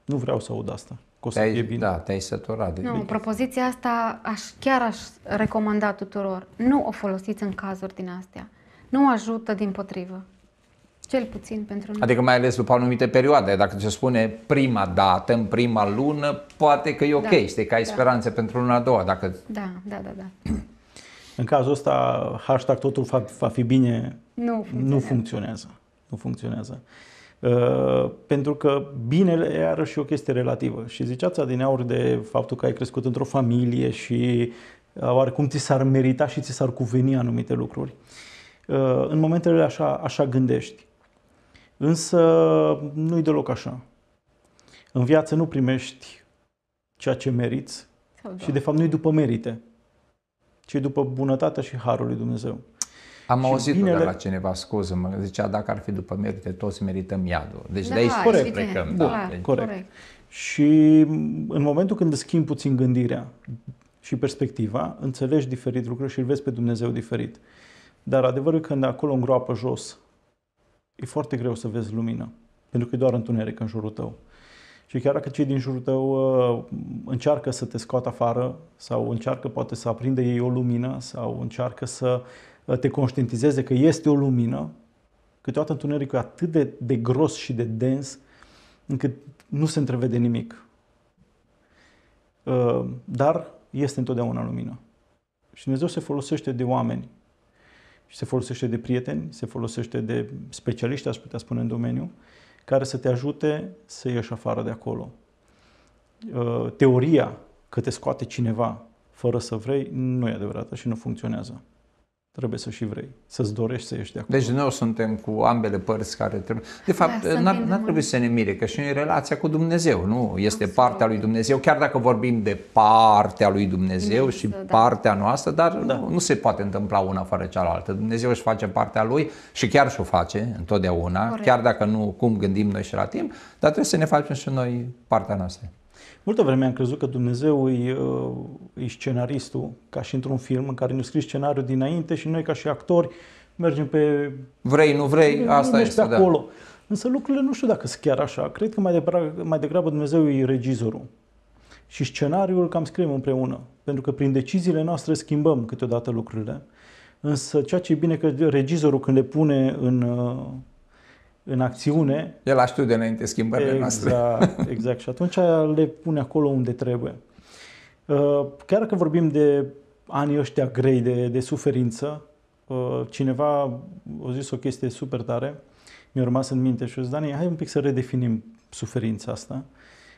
Speaker 2: Nu vreau să aud asta, că o să te-ai, fie bine. Da, te-ai săturat de Nu, bine.
Speaker 3: propoziția asta aș, chiar aș recomanda tuturor. Nu o folosiți în cazuri din astea. Nu ajută din potrivă. Cel puțin pentru noi. Adică
Speaker 1: mai ales după anumite perioade. Dacă se spune prima dată, în prima lună,
Speaker 2: poate că e ok, da, știi, că ai da. speranțe pentru luna a doua. Dacă...
Speaker 3: Da, da, da, da.
Speaker 2: În cazul ăsta, hashtag totul va, va fi bine nu funcționează. Nu funcționează. Nu funcționează. Uh, pentru că binele e iarăși o chestie relativă. Și ziceați adineauri de faptul că ai crescut într-o familie și uh, oarecum ți s-ar merita și ți s-ar cuveni anumite lucruri. Uh, în momentele așa, așa gândești. Însă nu-i deloc așa. În viață nu primești ceea ce meriți Sau și de fapt nu-i după merite, ci după bunătatea și harul lui Dumnezeu. Am auzit binele... de la
Speaker 1: cineva, scuză mă zicea dacă ar fi după merite,
Speaker 2: toți merităm iadul. Deci da, de aici corect, plecăm. Da, da, da deci- corect. corect. Și în momentul când schimbi puțin gândirea și perspectiva, înțelegi diferit lucruri și îl vezi pe Dumnezeu diferit. Dar adevărul e că de acolo în groapă jos e foarte greu să vezi lumină, pentru că e doar întuneric în jurul tău. Și chiar dacă cei din jurul tău uh, încearcă să te scoată afară sau încearcă poate să aprindă ei o lumină sau încearcă să uh, te conștientizeze că este o lumină, câteodată întunericul e atât de, de gros și de dens încât nu se întrevede nimic. Uh, dar este întotdeauna lumină. Și Dumnezeu se folosește de oameni și se folosește de prieteni, se folosește de specialiști, aș putea spune, în domeniu, care să te ajute să ieși afară de acolo. Uh, teoria că te scoate cineva fără să vrei nu e adevărată și nu funcționează trebuie să și vrei, să-ți dorești să ieși de acolo.
Speaker 1: Deci noi suntem cu ambele părți care trebuie. De da, fapt, da, n-ar, trebui să ne mire, că și în relația cu Dumnezeu, nu? Este Absolut. partea lui Dumnezeu, chiar dacă vorbim de partea lui Dumnezeu Bine, și da. partea noastră, dar da. nu, nu se poate întâmpla una fără cealaltă. Dumnezeu își face partea lui și chiar și-o face întotdeauna, Corect. chiar dacă nu cum gândim noi și la timp, dar trebuie să ne facem și noi partea noastră.
Speaker 2: Multă vreme am crezut că Dumnezeu e, e scenaristul, ca și într-un film în care ne scrie scenariul dinainte și noi ca și actori mergem pe... Vrei, nu vrei, nu asta este, da. acolo. Da. Însă lucrurile nu știu dacă sunt chiar așa. Cred că mai degrabă, mai degrabă Dumnezeu e regizorul. Și scenariul cam scriem împreună. Pentru că prin deciziile noastre schimbăm câteodată lucrurile. Însă ceea ce e bine că regizorul când le pune în, în acțiune.
Speaker 1: El la știu de înainte schimbările exact, noastre.
Speaker 2: *laughs* Exact, și atunci le pune acolo unde trebuie. Uh, chiar că vorbim de anii ăștia grei de, de suferință, uh, cineva a zis o chestie super tare, mi-a rămas în minte și o zis, Dani, hai un pic să redefinim suferința asta.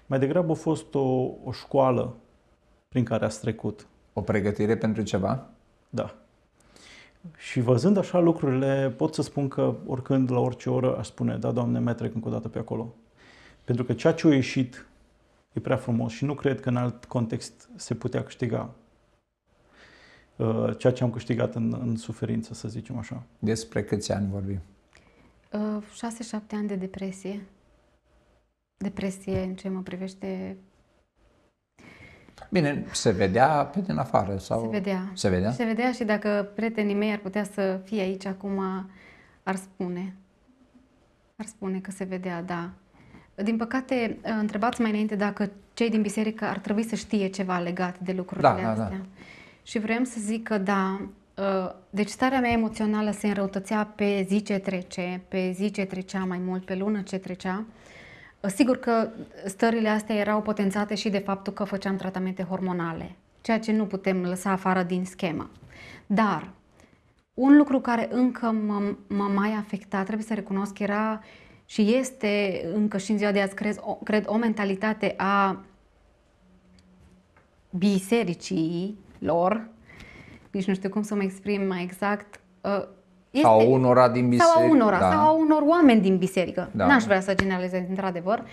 Speaker 2: Mai degrabă a fost o, o școală
Speaker 1: prin care ați trecut. O pregătire pentru ceva?
Speaker 2: Da. Și văzând așa lucrurile, pot să spun că oricând, la orice oră, aș spune, da, Doamne, mai trec încă o dată pe acolo. Pentru că ceea ce a ieșit e prea frumos și nu cred că în alt context se putea câștiga uh, ceea ce am câștigat în, în suferință, să zicem așa.
Speaker 1: Despre câți ani vorbim? 6-7
Speaker 3: uh, ani de depresie. Depresie în ce mă privește
Speaker 1: Bine, se vedea pe din afară sau... Se vedea. Se vedea? Se
Speaker 3: vedea și dacă prietenii mei ar putea să fie aici acum, ar spune. Ar spune că se vedea, da. Din păcate, întrebați mai înainte dacă cei din biserică ar trebui să știe ceva legat de lucrurile da, astea. Da, da. Și vreau să zic că da, ă, deci starea mea emoțională se înrăutățea pe zi ce trece, pe zi ce trecea mai mult, pe lună ce trecea. Sigur că stările astea erau potențate și de faptul că făceam tratamente hormonale, ceea ce nu putem lăsa afară din schemă. Dar un lucru care încă m-a mai afectat, trebuie să recunosc, era și este încă și în ziua de azi, cred o, cred, o mentalitate a bisericii lor, nici nu știu cum să mă exprim mai exact, ă, este, sau a
Speaker 1: unora din biserică. Sau a unora, da. sau a
Speaker 3: unor oameni din biserică. Da. N-aș vrea să generalizez, într-adevăr.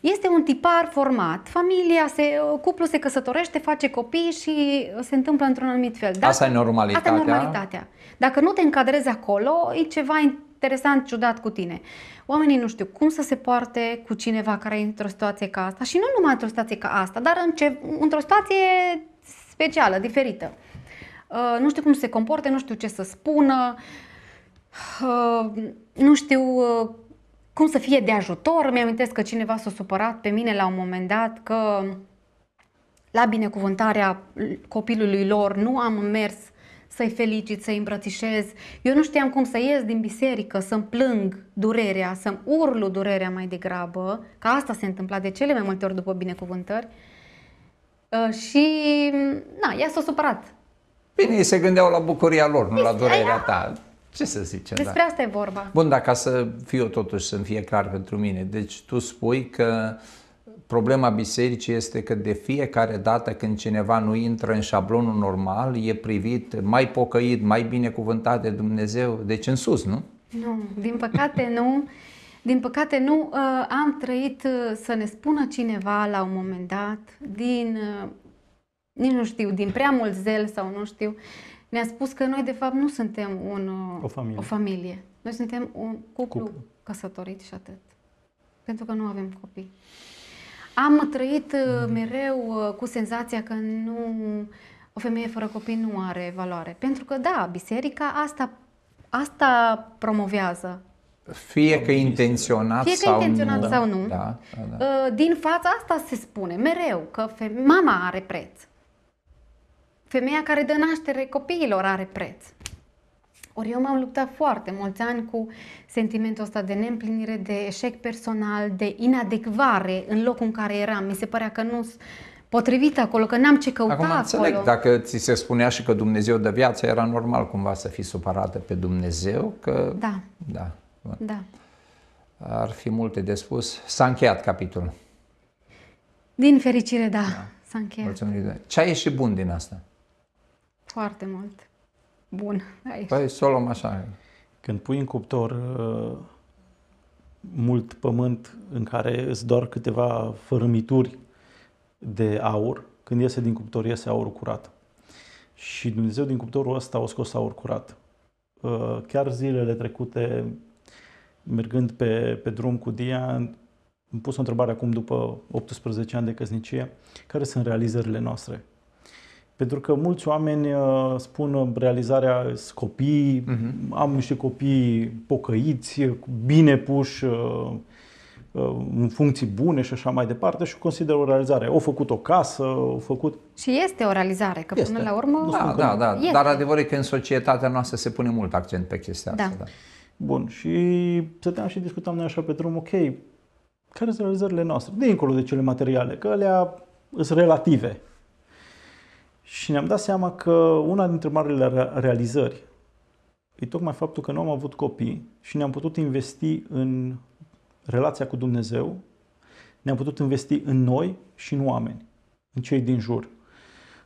Speaker 3: Este un tipar format. Familia, se, cuplul se căsătorește, face copii și se întâmplă într-un anumit fel. Dacă, asta e normalitatea. Asta e normalitatea. Dacă nu te încadrezi acolo, e ceva interesant, ciudat cu tine. Oamenii nu știu cum să se poarte cu cineva care e într-o situație ca asta și nu numai într-o situație ca asta, dar în ce, într-o situație specială, diferită. Uh, nu știu cum se comporte, nu știu ce să spună. Uh, nu știu cum să fie de ajutor. mi am că cineva s-a supărat pe mine la un moment dat că la binecuvântarea copilului lor nu am mers să-i felicit, să-i îmbrățișez. Eu nu știam cum să ies din biserică, să-mi plâng durerea, să-mi urlu durerea mai degrabă, că asta se întâmpla de cele mai multe ori după binecuvântări. Și, na, ea s-a supărat.
Speaker 1: Bine, ei se gândeau la bucuria lor, nu la păi, durerea ta ce să zicem? Despre da.
Speaker 3: asta e vorba. Bun,
Speaker 1: dar ca să fiu totuși, să fie clar pentru mine. Deci tu spui că problema bisericii este că de fiecare dată când cineva nu intră în șablonul normal, e privit mai pocăit, mai binecuvântat de Dumnezeu, deci în sus, nu?
Speaker 3: Nu, din păcate nu. Din păcate nu. Ă, am trăit ă, să ne spună cineva la un moment dat, din, ă, nici nu știu, din prea mult zel sau nu știu, ne-a spus că noi, de fapt, nu suntem un, o, familie. o familie. Noi suntem un cuplu, cuplu căsătorit și atât. Pentru că nu avem copii. Am trăit uh, mm. mereu uh, cu senzația că nu o femeie fără copii nu are valoare. Pentru că, da, biserica asta, asta promovează.
Speaker 1: Fie că intenționat, Fie că sau, intenționat nu. sau nu. Da, da, da.
Speaker 3: Uh, din fața asta se spune mereu că mama are preț femeia care dă naștere copiilor are preț. Ori eu m-am luptat foarte mulți ani cu sentimentul ăsta de neîmplinire, de eșec personal, de inadecvare în locul în care eram. Mi se părea că nu potrivit acolo, că n-am ce căuta Acum înțeleg, acolo. dacă
Speaker 1: ți se spunea și că Dumnezeu de viață, era normal cumva să fii supărată pe Dumnezeu, că... Da. Da. Da. Ar fi multe de spus. S-a încheiat capitolul.
Speaker 3: Din fericire, da. da. S-a încheiat.
Speaker 1: Mulțumim. Ce a ieșit bun din asta?
Speaker 3: Foarte mult. Bun. Aici. Păi
Speaker 2: să o luăm așa. Când pui în cuptor uh, mult pământ în care îți doar câteva fărâmituri de aur, când iese din cuptor, iese aur curat. Și Dumnezeu din cuptorul ăsta o scos aur curat. Uh, chiar zilele trecute, mergând pe, pe drum cu Dia, am pus o întrebare acum după 18 ani de căsnicie, care sunt realizările noastre pentru că mulți oameni uh, spun uh, realizarea copii, uh-huh. am niște copii pocăiți, bine puși, uh, în funcții bune și așa mai departe și consider o realizare. Au făcut o casă, au făcut...
Speaker 3: Și este o realizare, că este. până la urmă... Da, da, da, da. dar adevărul
Speaker 2: e că în societatea noastră se pune mult accent pe chestia da. asta. Da. Bun, și stăteam și discutam noi așa pe drum, ok, care sunt realizările noastre? Dincolo de cele materiale, că alea sunt relative. Și ne-am dat seama că una dintre marile realizări e tocmai faptul că nu am avut copii și ne-am putut investi în relația cu Dumnezeu, ne-am putut investi în noi și în oameni, în cei din jur.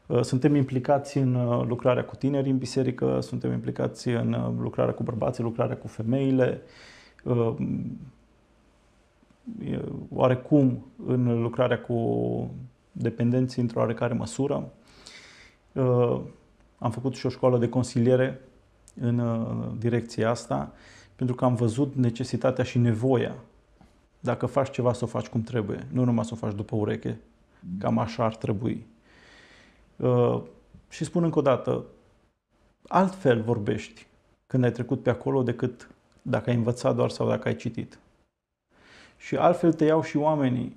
Speaker 2: Uh, suntem implicați în uh, lucrarea cu tineri în biserică, suntem implicați în uh, lucrarea cu bărbații, lucrarea cu femeile, oarecum în lucrarea cu dependenții într-o oarecare măsură. Uh, am făcut și o școală de consiliere în uh, direcția asta, pentru că am văzut necesitatea și nevoia. Dacă faci ceva, să o faci cum trebuie, nu numai să o faci după ureche. Cam așa ar trebui. Uh, și spun încă o dată, altfel vorbești când ai trecut pe acolo decât dacă ai învățat doar sau dacă ai citit. Și altfel te iau și oamenii,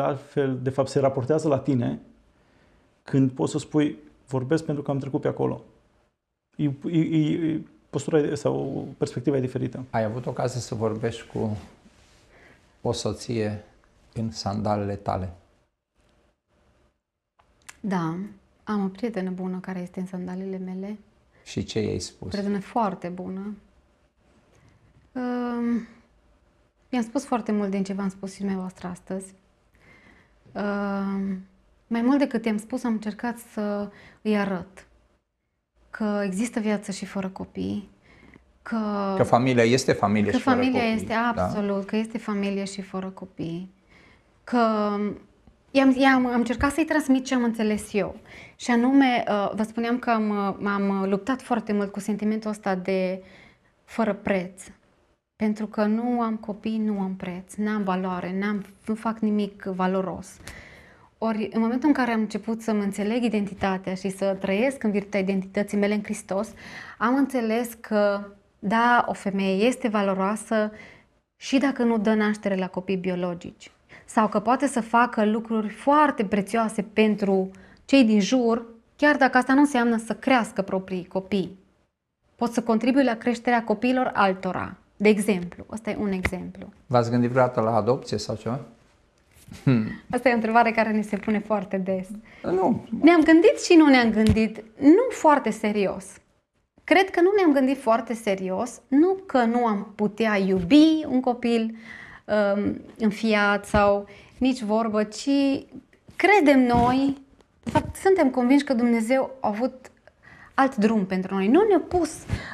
Speaker 2: altfel, de fapt, se raportează la tine când poți să spui, vorbesc pentru că am trecut pe acolo. E, e, e, postura sau perspectiva e diferită. Ai avut ocazia să vorbești cu
Speaker 1: o soție în sandalele tale.
Speaker 3: Da, am o prietenă bună care este în sandalele mele. Și ce i-ai spus? Prietenă foarte bună. Uh, ehm, mi-am spus foarte mult din ce v-am spus și dumneavoastră astăzi. Uh, mai mult decât i-am spus, am încercat să îi arăt că există viață și fără copii, că... Că familia
Speaker 1: este familie că și familia fără copii. este, da? absolut,
Speaker 3: da? că este familie și fără copii. Că I-am, i-am, am încercat să-i transmit ce am înțeles eu. Și anume, uh, vă spuneam că am, am luptat foarte mult cu sentimentul ăsta de fără preț. Pentru că nu am copii, nu am preț, n-am valoare, n-am, nu fac nimic valoros. Ori în momentul în care am început să-mi înțeleg identitatea și să trăiesc în virtutea identității mele în Hristos, am înțeles că, da, o femeie este valoroasă și dacă nu dă naștere la copii biologici. Sau că poate să facă lucruri foarte prețioase pentru cei din jur, chiar dacă asta nu înseamnă să crească proprii copii. Pot să contribui la creșterea copiilor altora. De exemplu, ăsta e un exemplu.
Speaker 1: V-ați gândit vreodată la adopție sau ceva? Hmm.
Speaker 3: Asta e o întrebare care ne se pune foarte des. Nu. Ne-am gândit și nu ne-am gândit, nu foarte serios. Cred că nu ne-am gândit foarte serios, nu că nu am putea iubi un copil um, înfiat sau nici vorbă, ci credem noi, de fapt suntem convinși că Dumnezeu a avut alt drum pentru noi. Nu ne-a pus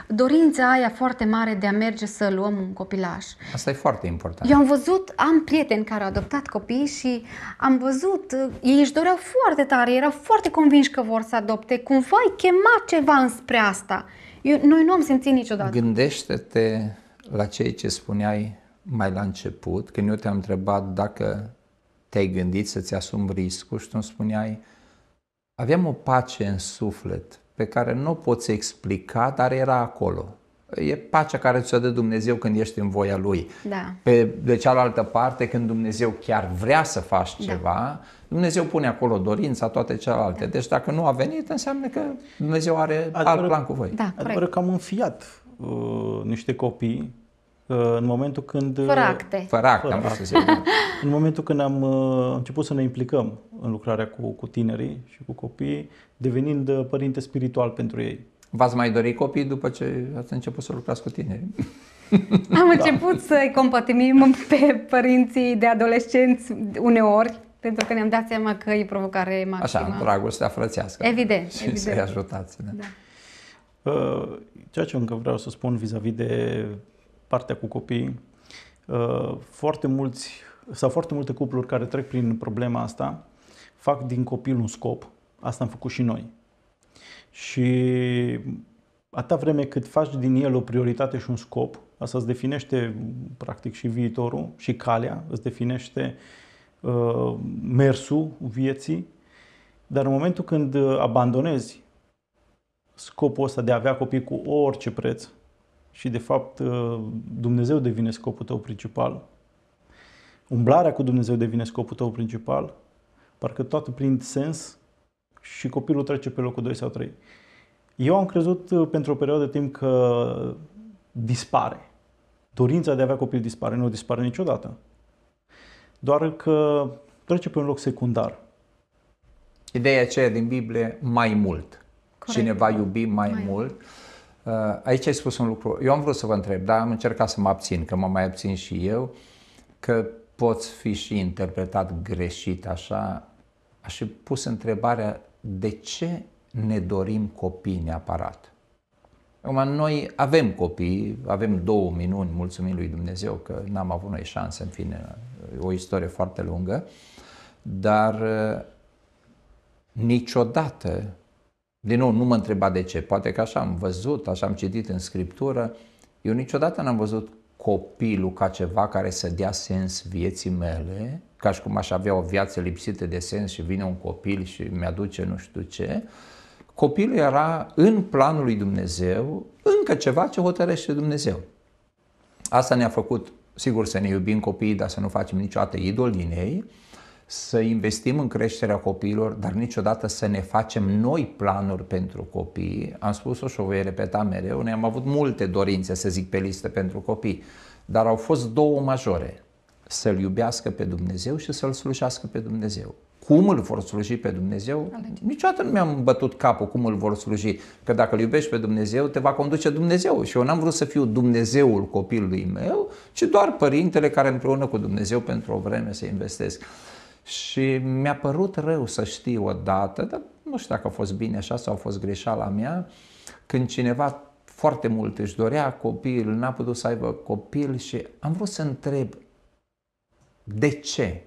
Speaker 3: dorința aia foarte mare de a merge să luăm un copilaș. Asta e foarte important. Eu am văzut, am prieteni care au adoptat copii și am văzut, uh, ei își doreau foarte tare, erau foarte convinși că vor să adopte, cumva îi chema ceva înspre asta. Eu, noi nu am simțit niciodată.
Speaker 1: Gândește-te la ceea ce spuneai mai la început, când eu te-am întrebat dacă te-ai gândit să-ți asumi riscul și tu îmi spuneai, aveam o pace în suflet pe care nu o poți explica, dar era acolo. E pacea care ți-o dă Dumnezeu când ești în voia Lui. Da. Pe, de cealaltă parte, când Dumnezeu chiar vrea să faci da. ceva, Dumnezeu pune acolo dorința, toate celelalte. Da. Deci dacă nu a venit, înseamnă că Dumnezeu are adevăr, alt plan cu voi. Da, Adică adevăr că
Speaker 2: am înfiat uh, niște copii în momentul când... Fără uh, acte. Fără acte, fără am da. acte. Să *laughs* În momentul când am uh, început să ne implicăm în lucrarea cu, cu tinerii și cu copiii, devenind uh, părinte spiritual pentru ei. V-ați mai dorit copii după ce ați început să lucrați cu tineri? *laughs*
Speaker 3: Am da. început să-i compătimim pe părinții de adolescenți uneori, pentru că ne-am dat seama că e provocare maximă. Așa,
Speaker 2: dragostea frățească. Evident. Și evident. să-i ajutați. Da. da. Ceea ce încă vreau să spun vis-a-vis de partea cu copiii, uh, foarte mulți sau foarte multe cupluri care trec prin problema asta fac din copil un scop. Asta am făcut și noi. Și atâta vreme cât faci din el o prioritate și un scop, asta îți definește practic și viitorul și calea, îți definește uh, mersul vieții, dar în momentul când abandonezi scopul ăsta de a avea copii cu orice preț, și de fapt uh, Dumnezeu devine scopul tău principal. Umblarea cu Dumnezeu devine scopul tău principal, parcă toată prind sens și copilul trece pe locul 2 sau 3. Eu am crezut uh, pentru o perioadă de timp că dispare. Dorința de a avea copil dispare, nu dispare niciodată. Doar că trece pe un loc secundar.
Speaker 1: Ideea aceea din Biblie, mai mult. Corect. Cineva iubi mai, mai mult. mult Uh, aici ai spus un lucru. Eu am vrut să vă întreb, dar am încercat să mă abțin, că mă mai abțin și eu, că poți fi și interpretat greșit așa. Aș fi pus întrebarea de ce ne dorim copii neapărat? Acum, noi avem copii, avem două minuni, mulțumim lui Dumnezeu că n-am avut noi șanse, în fine, o istorie foarte lungă, dar uh, niciodată din nou, nu mă întreba de ce. Poate că așa am văzut, așa am citit în scriptură. Eu niciodată n-am văzut copilul ca ceva care să dea sens vieții mele, ca și cum aș avea o viață lipsită de sens și vine un copil și mi-aduce nu știu ce. Copilul era în planul lui Dumnezeu încă ceva ce hotărăște Dumnezeu. Asta ne-a făcut, sigur, să ne iubim copiii, dar să nu facem niciodată idol din ei să investim în creșterea copiilor, dar niciodată să ne facem noi planuri pentru copii. Am spus-o și o voi repeta mereu, noi am avut multe dorințe, să zic, pe listă pentru copii, dar au fost două majore, să-L iubească pe Dumnezeu și să-L slujească pe Dumnezeu. Cum îl vor sluji pe Dumnezeu? Alege. Niciodată nu mi-am bătut capul cum îl vor sluji, că dacă îl iubești pe Dumnezeu, te va conduce Dumnezeu. Și eu n-am vrut să fiu Dumnezeul copilului meu, ci doar părintele care împreună cu Dumnezeu pentru o vreme se investesc. Și mi-a părut rău să știu odată, dar nu știu dacă a fost bine așa sau a fost greșeala mea, când cineva foarte mult își dorea copil, n-a putut să aibă copil și am vrut să întreb de ce?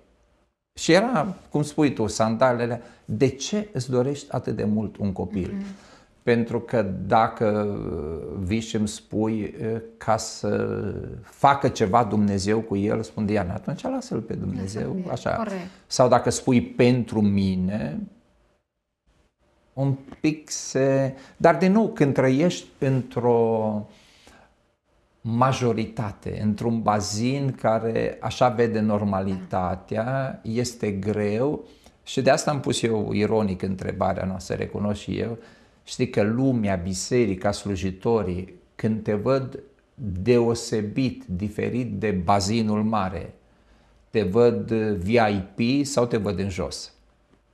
Speaker 1: Și era, cum spui tu, sandalele, de ce îți dorești atât de mult un copil? Mm-hmm. Pentru că dacă uh, vii și îmi spui uh, ca să facă ceva Dumnezeu cu el, spun Diana, atunci lasă-l pe Dumnezeu. Așa. Corect. Sau dacă spui pentru mine, un pic se... Dar de nou, când trăiești într-o majoritate, într-un bazin care așa vede normalitatea, este greu și de asta am pus eu ironic întrebarea noastră, recunosc și eu, Știi că lumea, biserica, slujitorii, când te văd deosebit, diferit de bazinul mare, te văd VIP sau te văd în jos.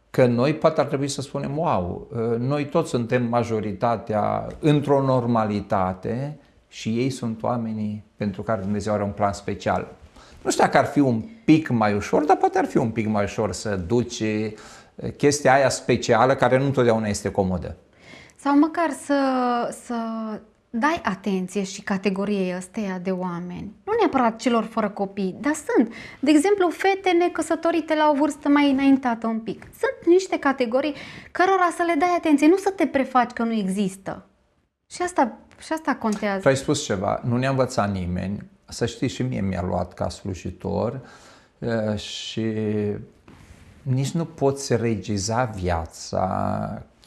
Speaker 1: Că noi poate ar trebui să spunem, wow, noi toți suntem majoritatea într-o normalitate și ei sunt oamenii pentru care Dumnezeu are un plan special. Nu știu dacă ar fi un pic mai ușor, dar poate ar fi un pic mai ușor să duci eh, chestia aia specială care nu întotdeauna este comodă.
Speaker 3: Sau măcar să, să dai atenție și categoriei ăsteia de oameni. Nu neapărat celor fără copii, dar sunt. De exemplu, fete necăsătorite la o vârstă mai înaintată un pic. Sunt niște categorii cărora să le dai atenție, nu să te prefaci că nu există. Și asta, și asta contează. Tu ai
Speaker 1: spus ceva, nu ne-a învățat nimeni. Să știi, și mie mi-a luat ca slujitor și nici nu poți regiza viața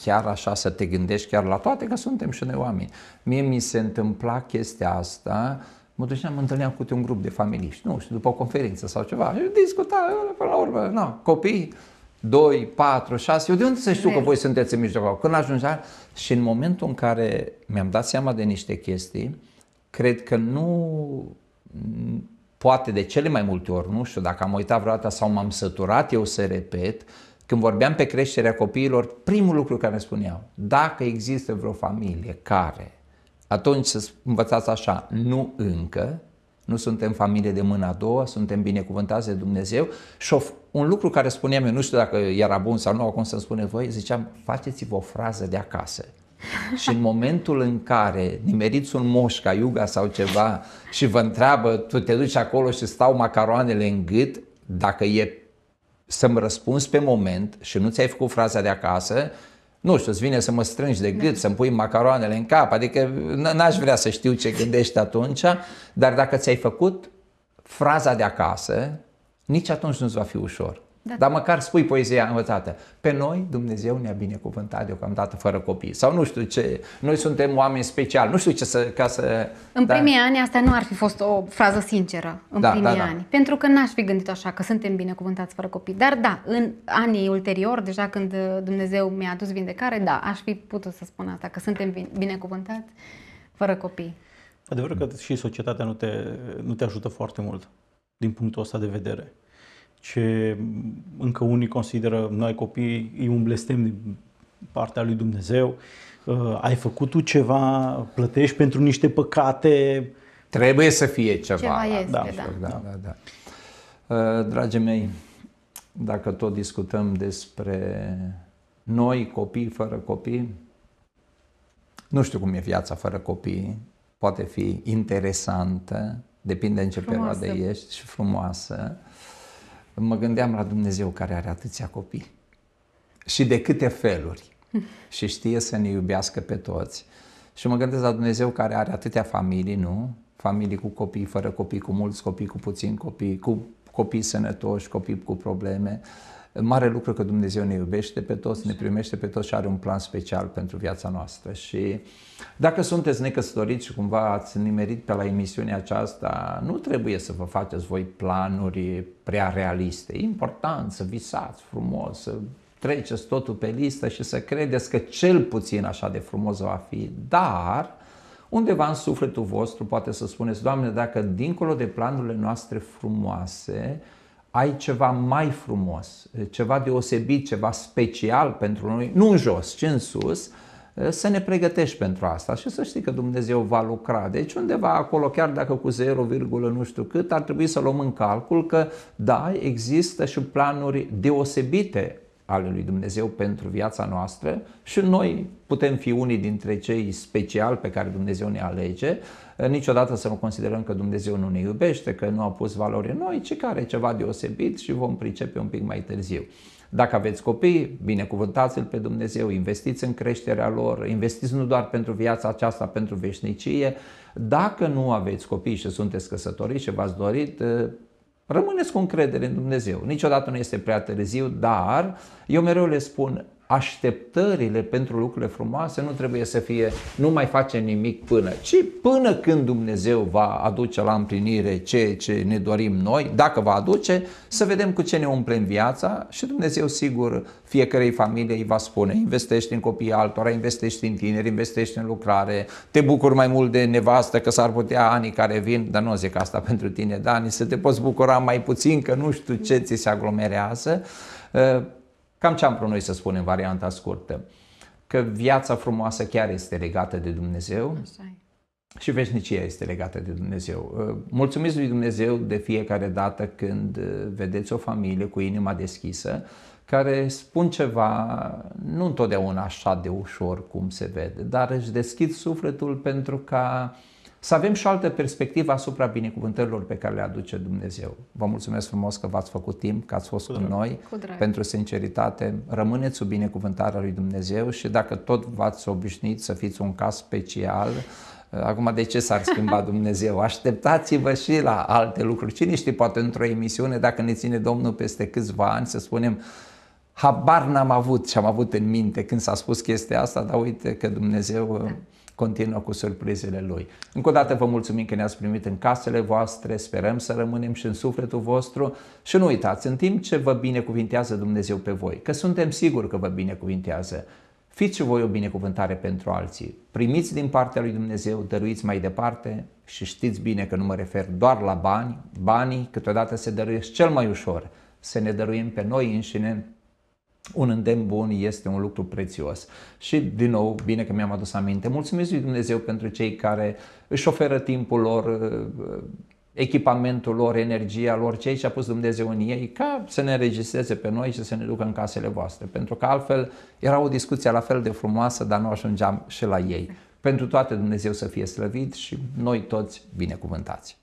Speaker 1: chiar așa să te gândești chiar la toate, că suntem și noi oameni. Mie mi se întâmpla chestia asta, mă duceam, mă întâlneam cu un grup de familiști, nu știu, după o conferință sau ceva, și discuta, până la urmă, na, copii, 2, 4, 6, eu de unde să știu că voi sunteți în mijlocul Când ajungea și în momentul în care mi-am dat seama de niște chestii, cred că nu, poate de cele mai multe ori, nu știu dacă am uitat vreodată sau m-am săturat eu să repet, când vorbeam pe creșterea copiilor, primul lucru care îmi spuneau, dacă există vreo familie care, atunci să învățați așa, nu încă, nu suntem familie de mâna a doua, suntem binecuvântați de Dumnezeu și un lucru care spuneam eu, nu știu dacă era bun sau nu, acum să-mi spuneți voi, ziceam, faceți-vă o frază de acasă. și în momentul în care nimeriți un moș ca iuga sau ceva și vă întreabă, tu te duci acolo și stau macaroanele în gât, dacă e să-mi răspunzi pe moment și nu ți-ai făcut fraza de acasă, nu știu, îți vine să mă strângi de gât, da. să-mi pui macaroanele în cap, adică n-aș vrea să știu ce gândești atunci, dar dacă ți-ai făcut fraza de acasă, nici atunci nu-ți va fi ușor. Da. Dar măcar spui poezia învățată. Pe noi Dumnezeu ne-a binecuvântat deocamdată fără copii. Sau nu știu ce, noi suntem oameni speciali. Nu știu ce să... Ca să
Speaker 3: în da. primii ani asta nu ar fi fost o frază sinceră. În da, primii da, da. ani. Pentru că n-aș fi gândit așa, că suntem binecuvântați fără copii. Dar da, în anii ulterior, deja când uh, Dumnezeu mi-a adus vindecare, da, aș fi putut să spun asta, că suntem binecuvântați
Speaker 2: fără copii. Adevărul că și societatea nu te, nu te ajută foarte mult din punctul ăsta de vedere ce încă unii consideră noi copii, e un blestem din partea lui Dumnezeu, uh, ai făcut tu ceva, plătești pentru niște păcate. Trebuie să fie ceva. Ceva este, da, da. Da. Da, da, da.
Speaker 1: Uh, Dragii mei, dacă tot discutăm despre noi, copii, fără copii, nu știu cum e viața fără copii, poate fi interesantă, depinde în ce frumoasă. perioadă ești și frumoasă mă gândeam la Dumnezeu care are atâția copii și de câte feluri *laughs* și știe să ne iubească pe toți. Și mă gândesc la Dumnezeu care are atâtea familii, nu? Familii cu copii, fără copii, cu mulți copii, cu puțini copii, cu copii sănătoși, copii cu probleme. Uh, mare lucru că Dumnezeu ne iubește pe toți, ne primește pe toți și are un plan special pentru viața noastră. Și dacă sunteți necăsătoriți și cumva ați nimerit pe la emisiunea aceasta, nu trebuie să vă faceți voi planuri prea realiste. E important să visați frumos, să treceți totul pe listă și să credeți că cel puțin așa de frumos va fi, dar undeva în sufletul vostru poate să spuneți, Doamne, dacă dincolo de planurile noastre frumoase, ai ceva mai frumos, ceva deosebit, ceva special pentru noi, nu în jos, ci în sus, să ne pregătești pentru asta și să știi că Dumnezeu va lucra. Deci undeva acolo, chiar dacă cu 0, nu știu cât, ar trebui să luăm în calcul că da, există și planuri deosebite ale lui Dumnezeu pentru viața noastră și noi putem fi unii dintre cei speciali pe care Dumnezeu ne alege, niciodată să nu considerăm că Dumnezeu nu ne iubește, că nu a pus valoare în noi, ci care ceva deosebit și vom pricepe un pic mai târziu. Dacă aveți copii, binecuvântați-L pe Dumnezeu, investiți în creșterea lor, investiți nu doar pentru viața aceasta, pentru veșnicie. Dacă nu aveți copii și sunteți căsătoriți și v-ați dorit, Rămâneți cu încredere în Dumnezeu. Niciodată nu este prea târziu, dar eu mereu le spun, așteptările pentru lucrurile frumoase nu trebuie să fie nu mai face nimic până, ci până când Dumnezeu va aduce la împlinire ceea ce ne dorim noi, dacă va aduce, să vedem cu ce ne umplem viața și Dumnezeu sigur fiecarei familie îi va spune investești în copii altora, investești în tineri, investești în lucrare, te bucuri mai mult de nevastă că s-ar putea anii care vin, dar nu zic asta *laughs* pentru tine, Dani, să te poți bucura mai puțin că nu știu ce ți se aglomerează, Cam ce am vrut noi să spunem varianta scurtă. Că viața frumoasă chiar este legată de Dumnezeu și veșnicia este legată de Dumnezeu. Uh, mulțumiți lui Dumnezeu de fiecare dată când uh, vedeți o familie cu inima deschisă care spun ceva nu întotdeauna așa de ușor cum se vede, dar își deschid sufletul pentru ca uh, să avem și o altă perspectivă asupra binecuvântărilor pe care le aduce Dumnezeu. Vă mulțumesc frumos că v-ați făcut timp, că ați fost cu, cu noi, cu drag. pentru sinceritate. Rămâneți sub binecuvântarea lui Dumnezeu și dacă tot v-ați obișnuit să fiți un caz special, eh, Acum, de ce s-ar schimba *laughs* Dumnezeu? Așteptați-vă și la alte lucruri. Cine știe, poate într-o emisiune, dacă ne ține Domnul peste câțiva ani, să spunem, habar n-am avut și am avut în minte când s-a spus chestia asta, dar uite că Dumnezeu... Da eh, continuă cu surprizele Lui. Încă o dată vă mulțumim că ne-ați primit în casele voastre, sperăm să rămânem și în sufletul vostru și nu uitați, în timp ce vă binecuvintează Dumnezeu pe voi, că suntem siguri că vă binecuvintează, fiți și voi o binecuvântare pentru alții. Primiți din partea lui Dumnezeu, dăruiți mai departe și știți bine că nu mă refer doar la bani, banii câteodată se dăruiesc cel mai ușor, să ne dăruim pe noi înșine un îndemn bun este un lucru prețios. Și, din nou, bine că mi-am adus aminte, mulțumesc lui Dumnezeu pentru cei care își oferă timpul lor, uh, echipamentul lor, energia lor, Cei ce a pus Dumnezeu în ei, ca să ne înregistreze pe noi și să ne ducă în casele voastre. Pentru că altfel era o discuție la fel de frumoasă, dar nu ajungeam și la ei. Pentru toate Dumnezeu să fie slăvit și noi toți binecuvântați.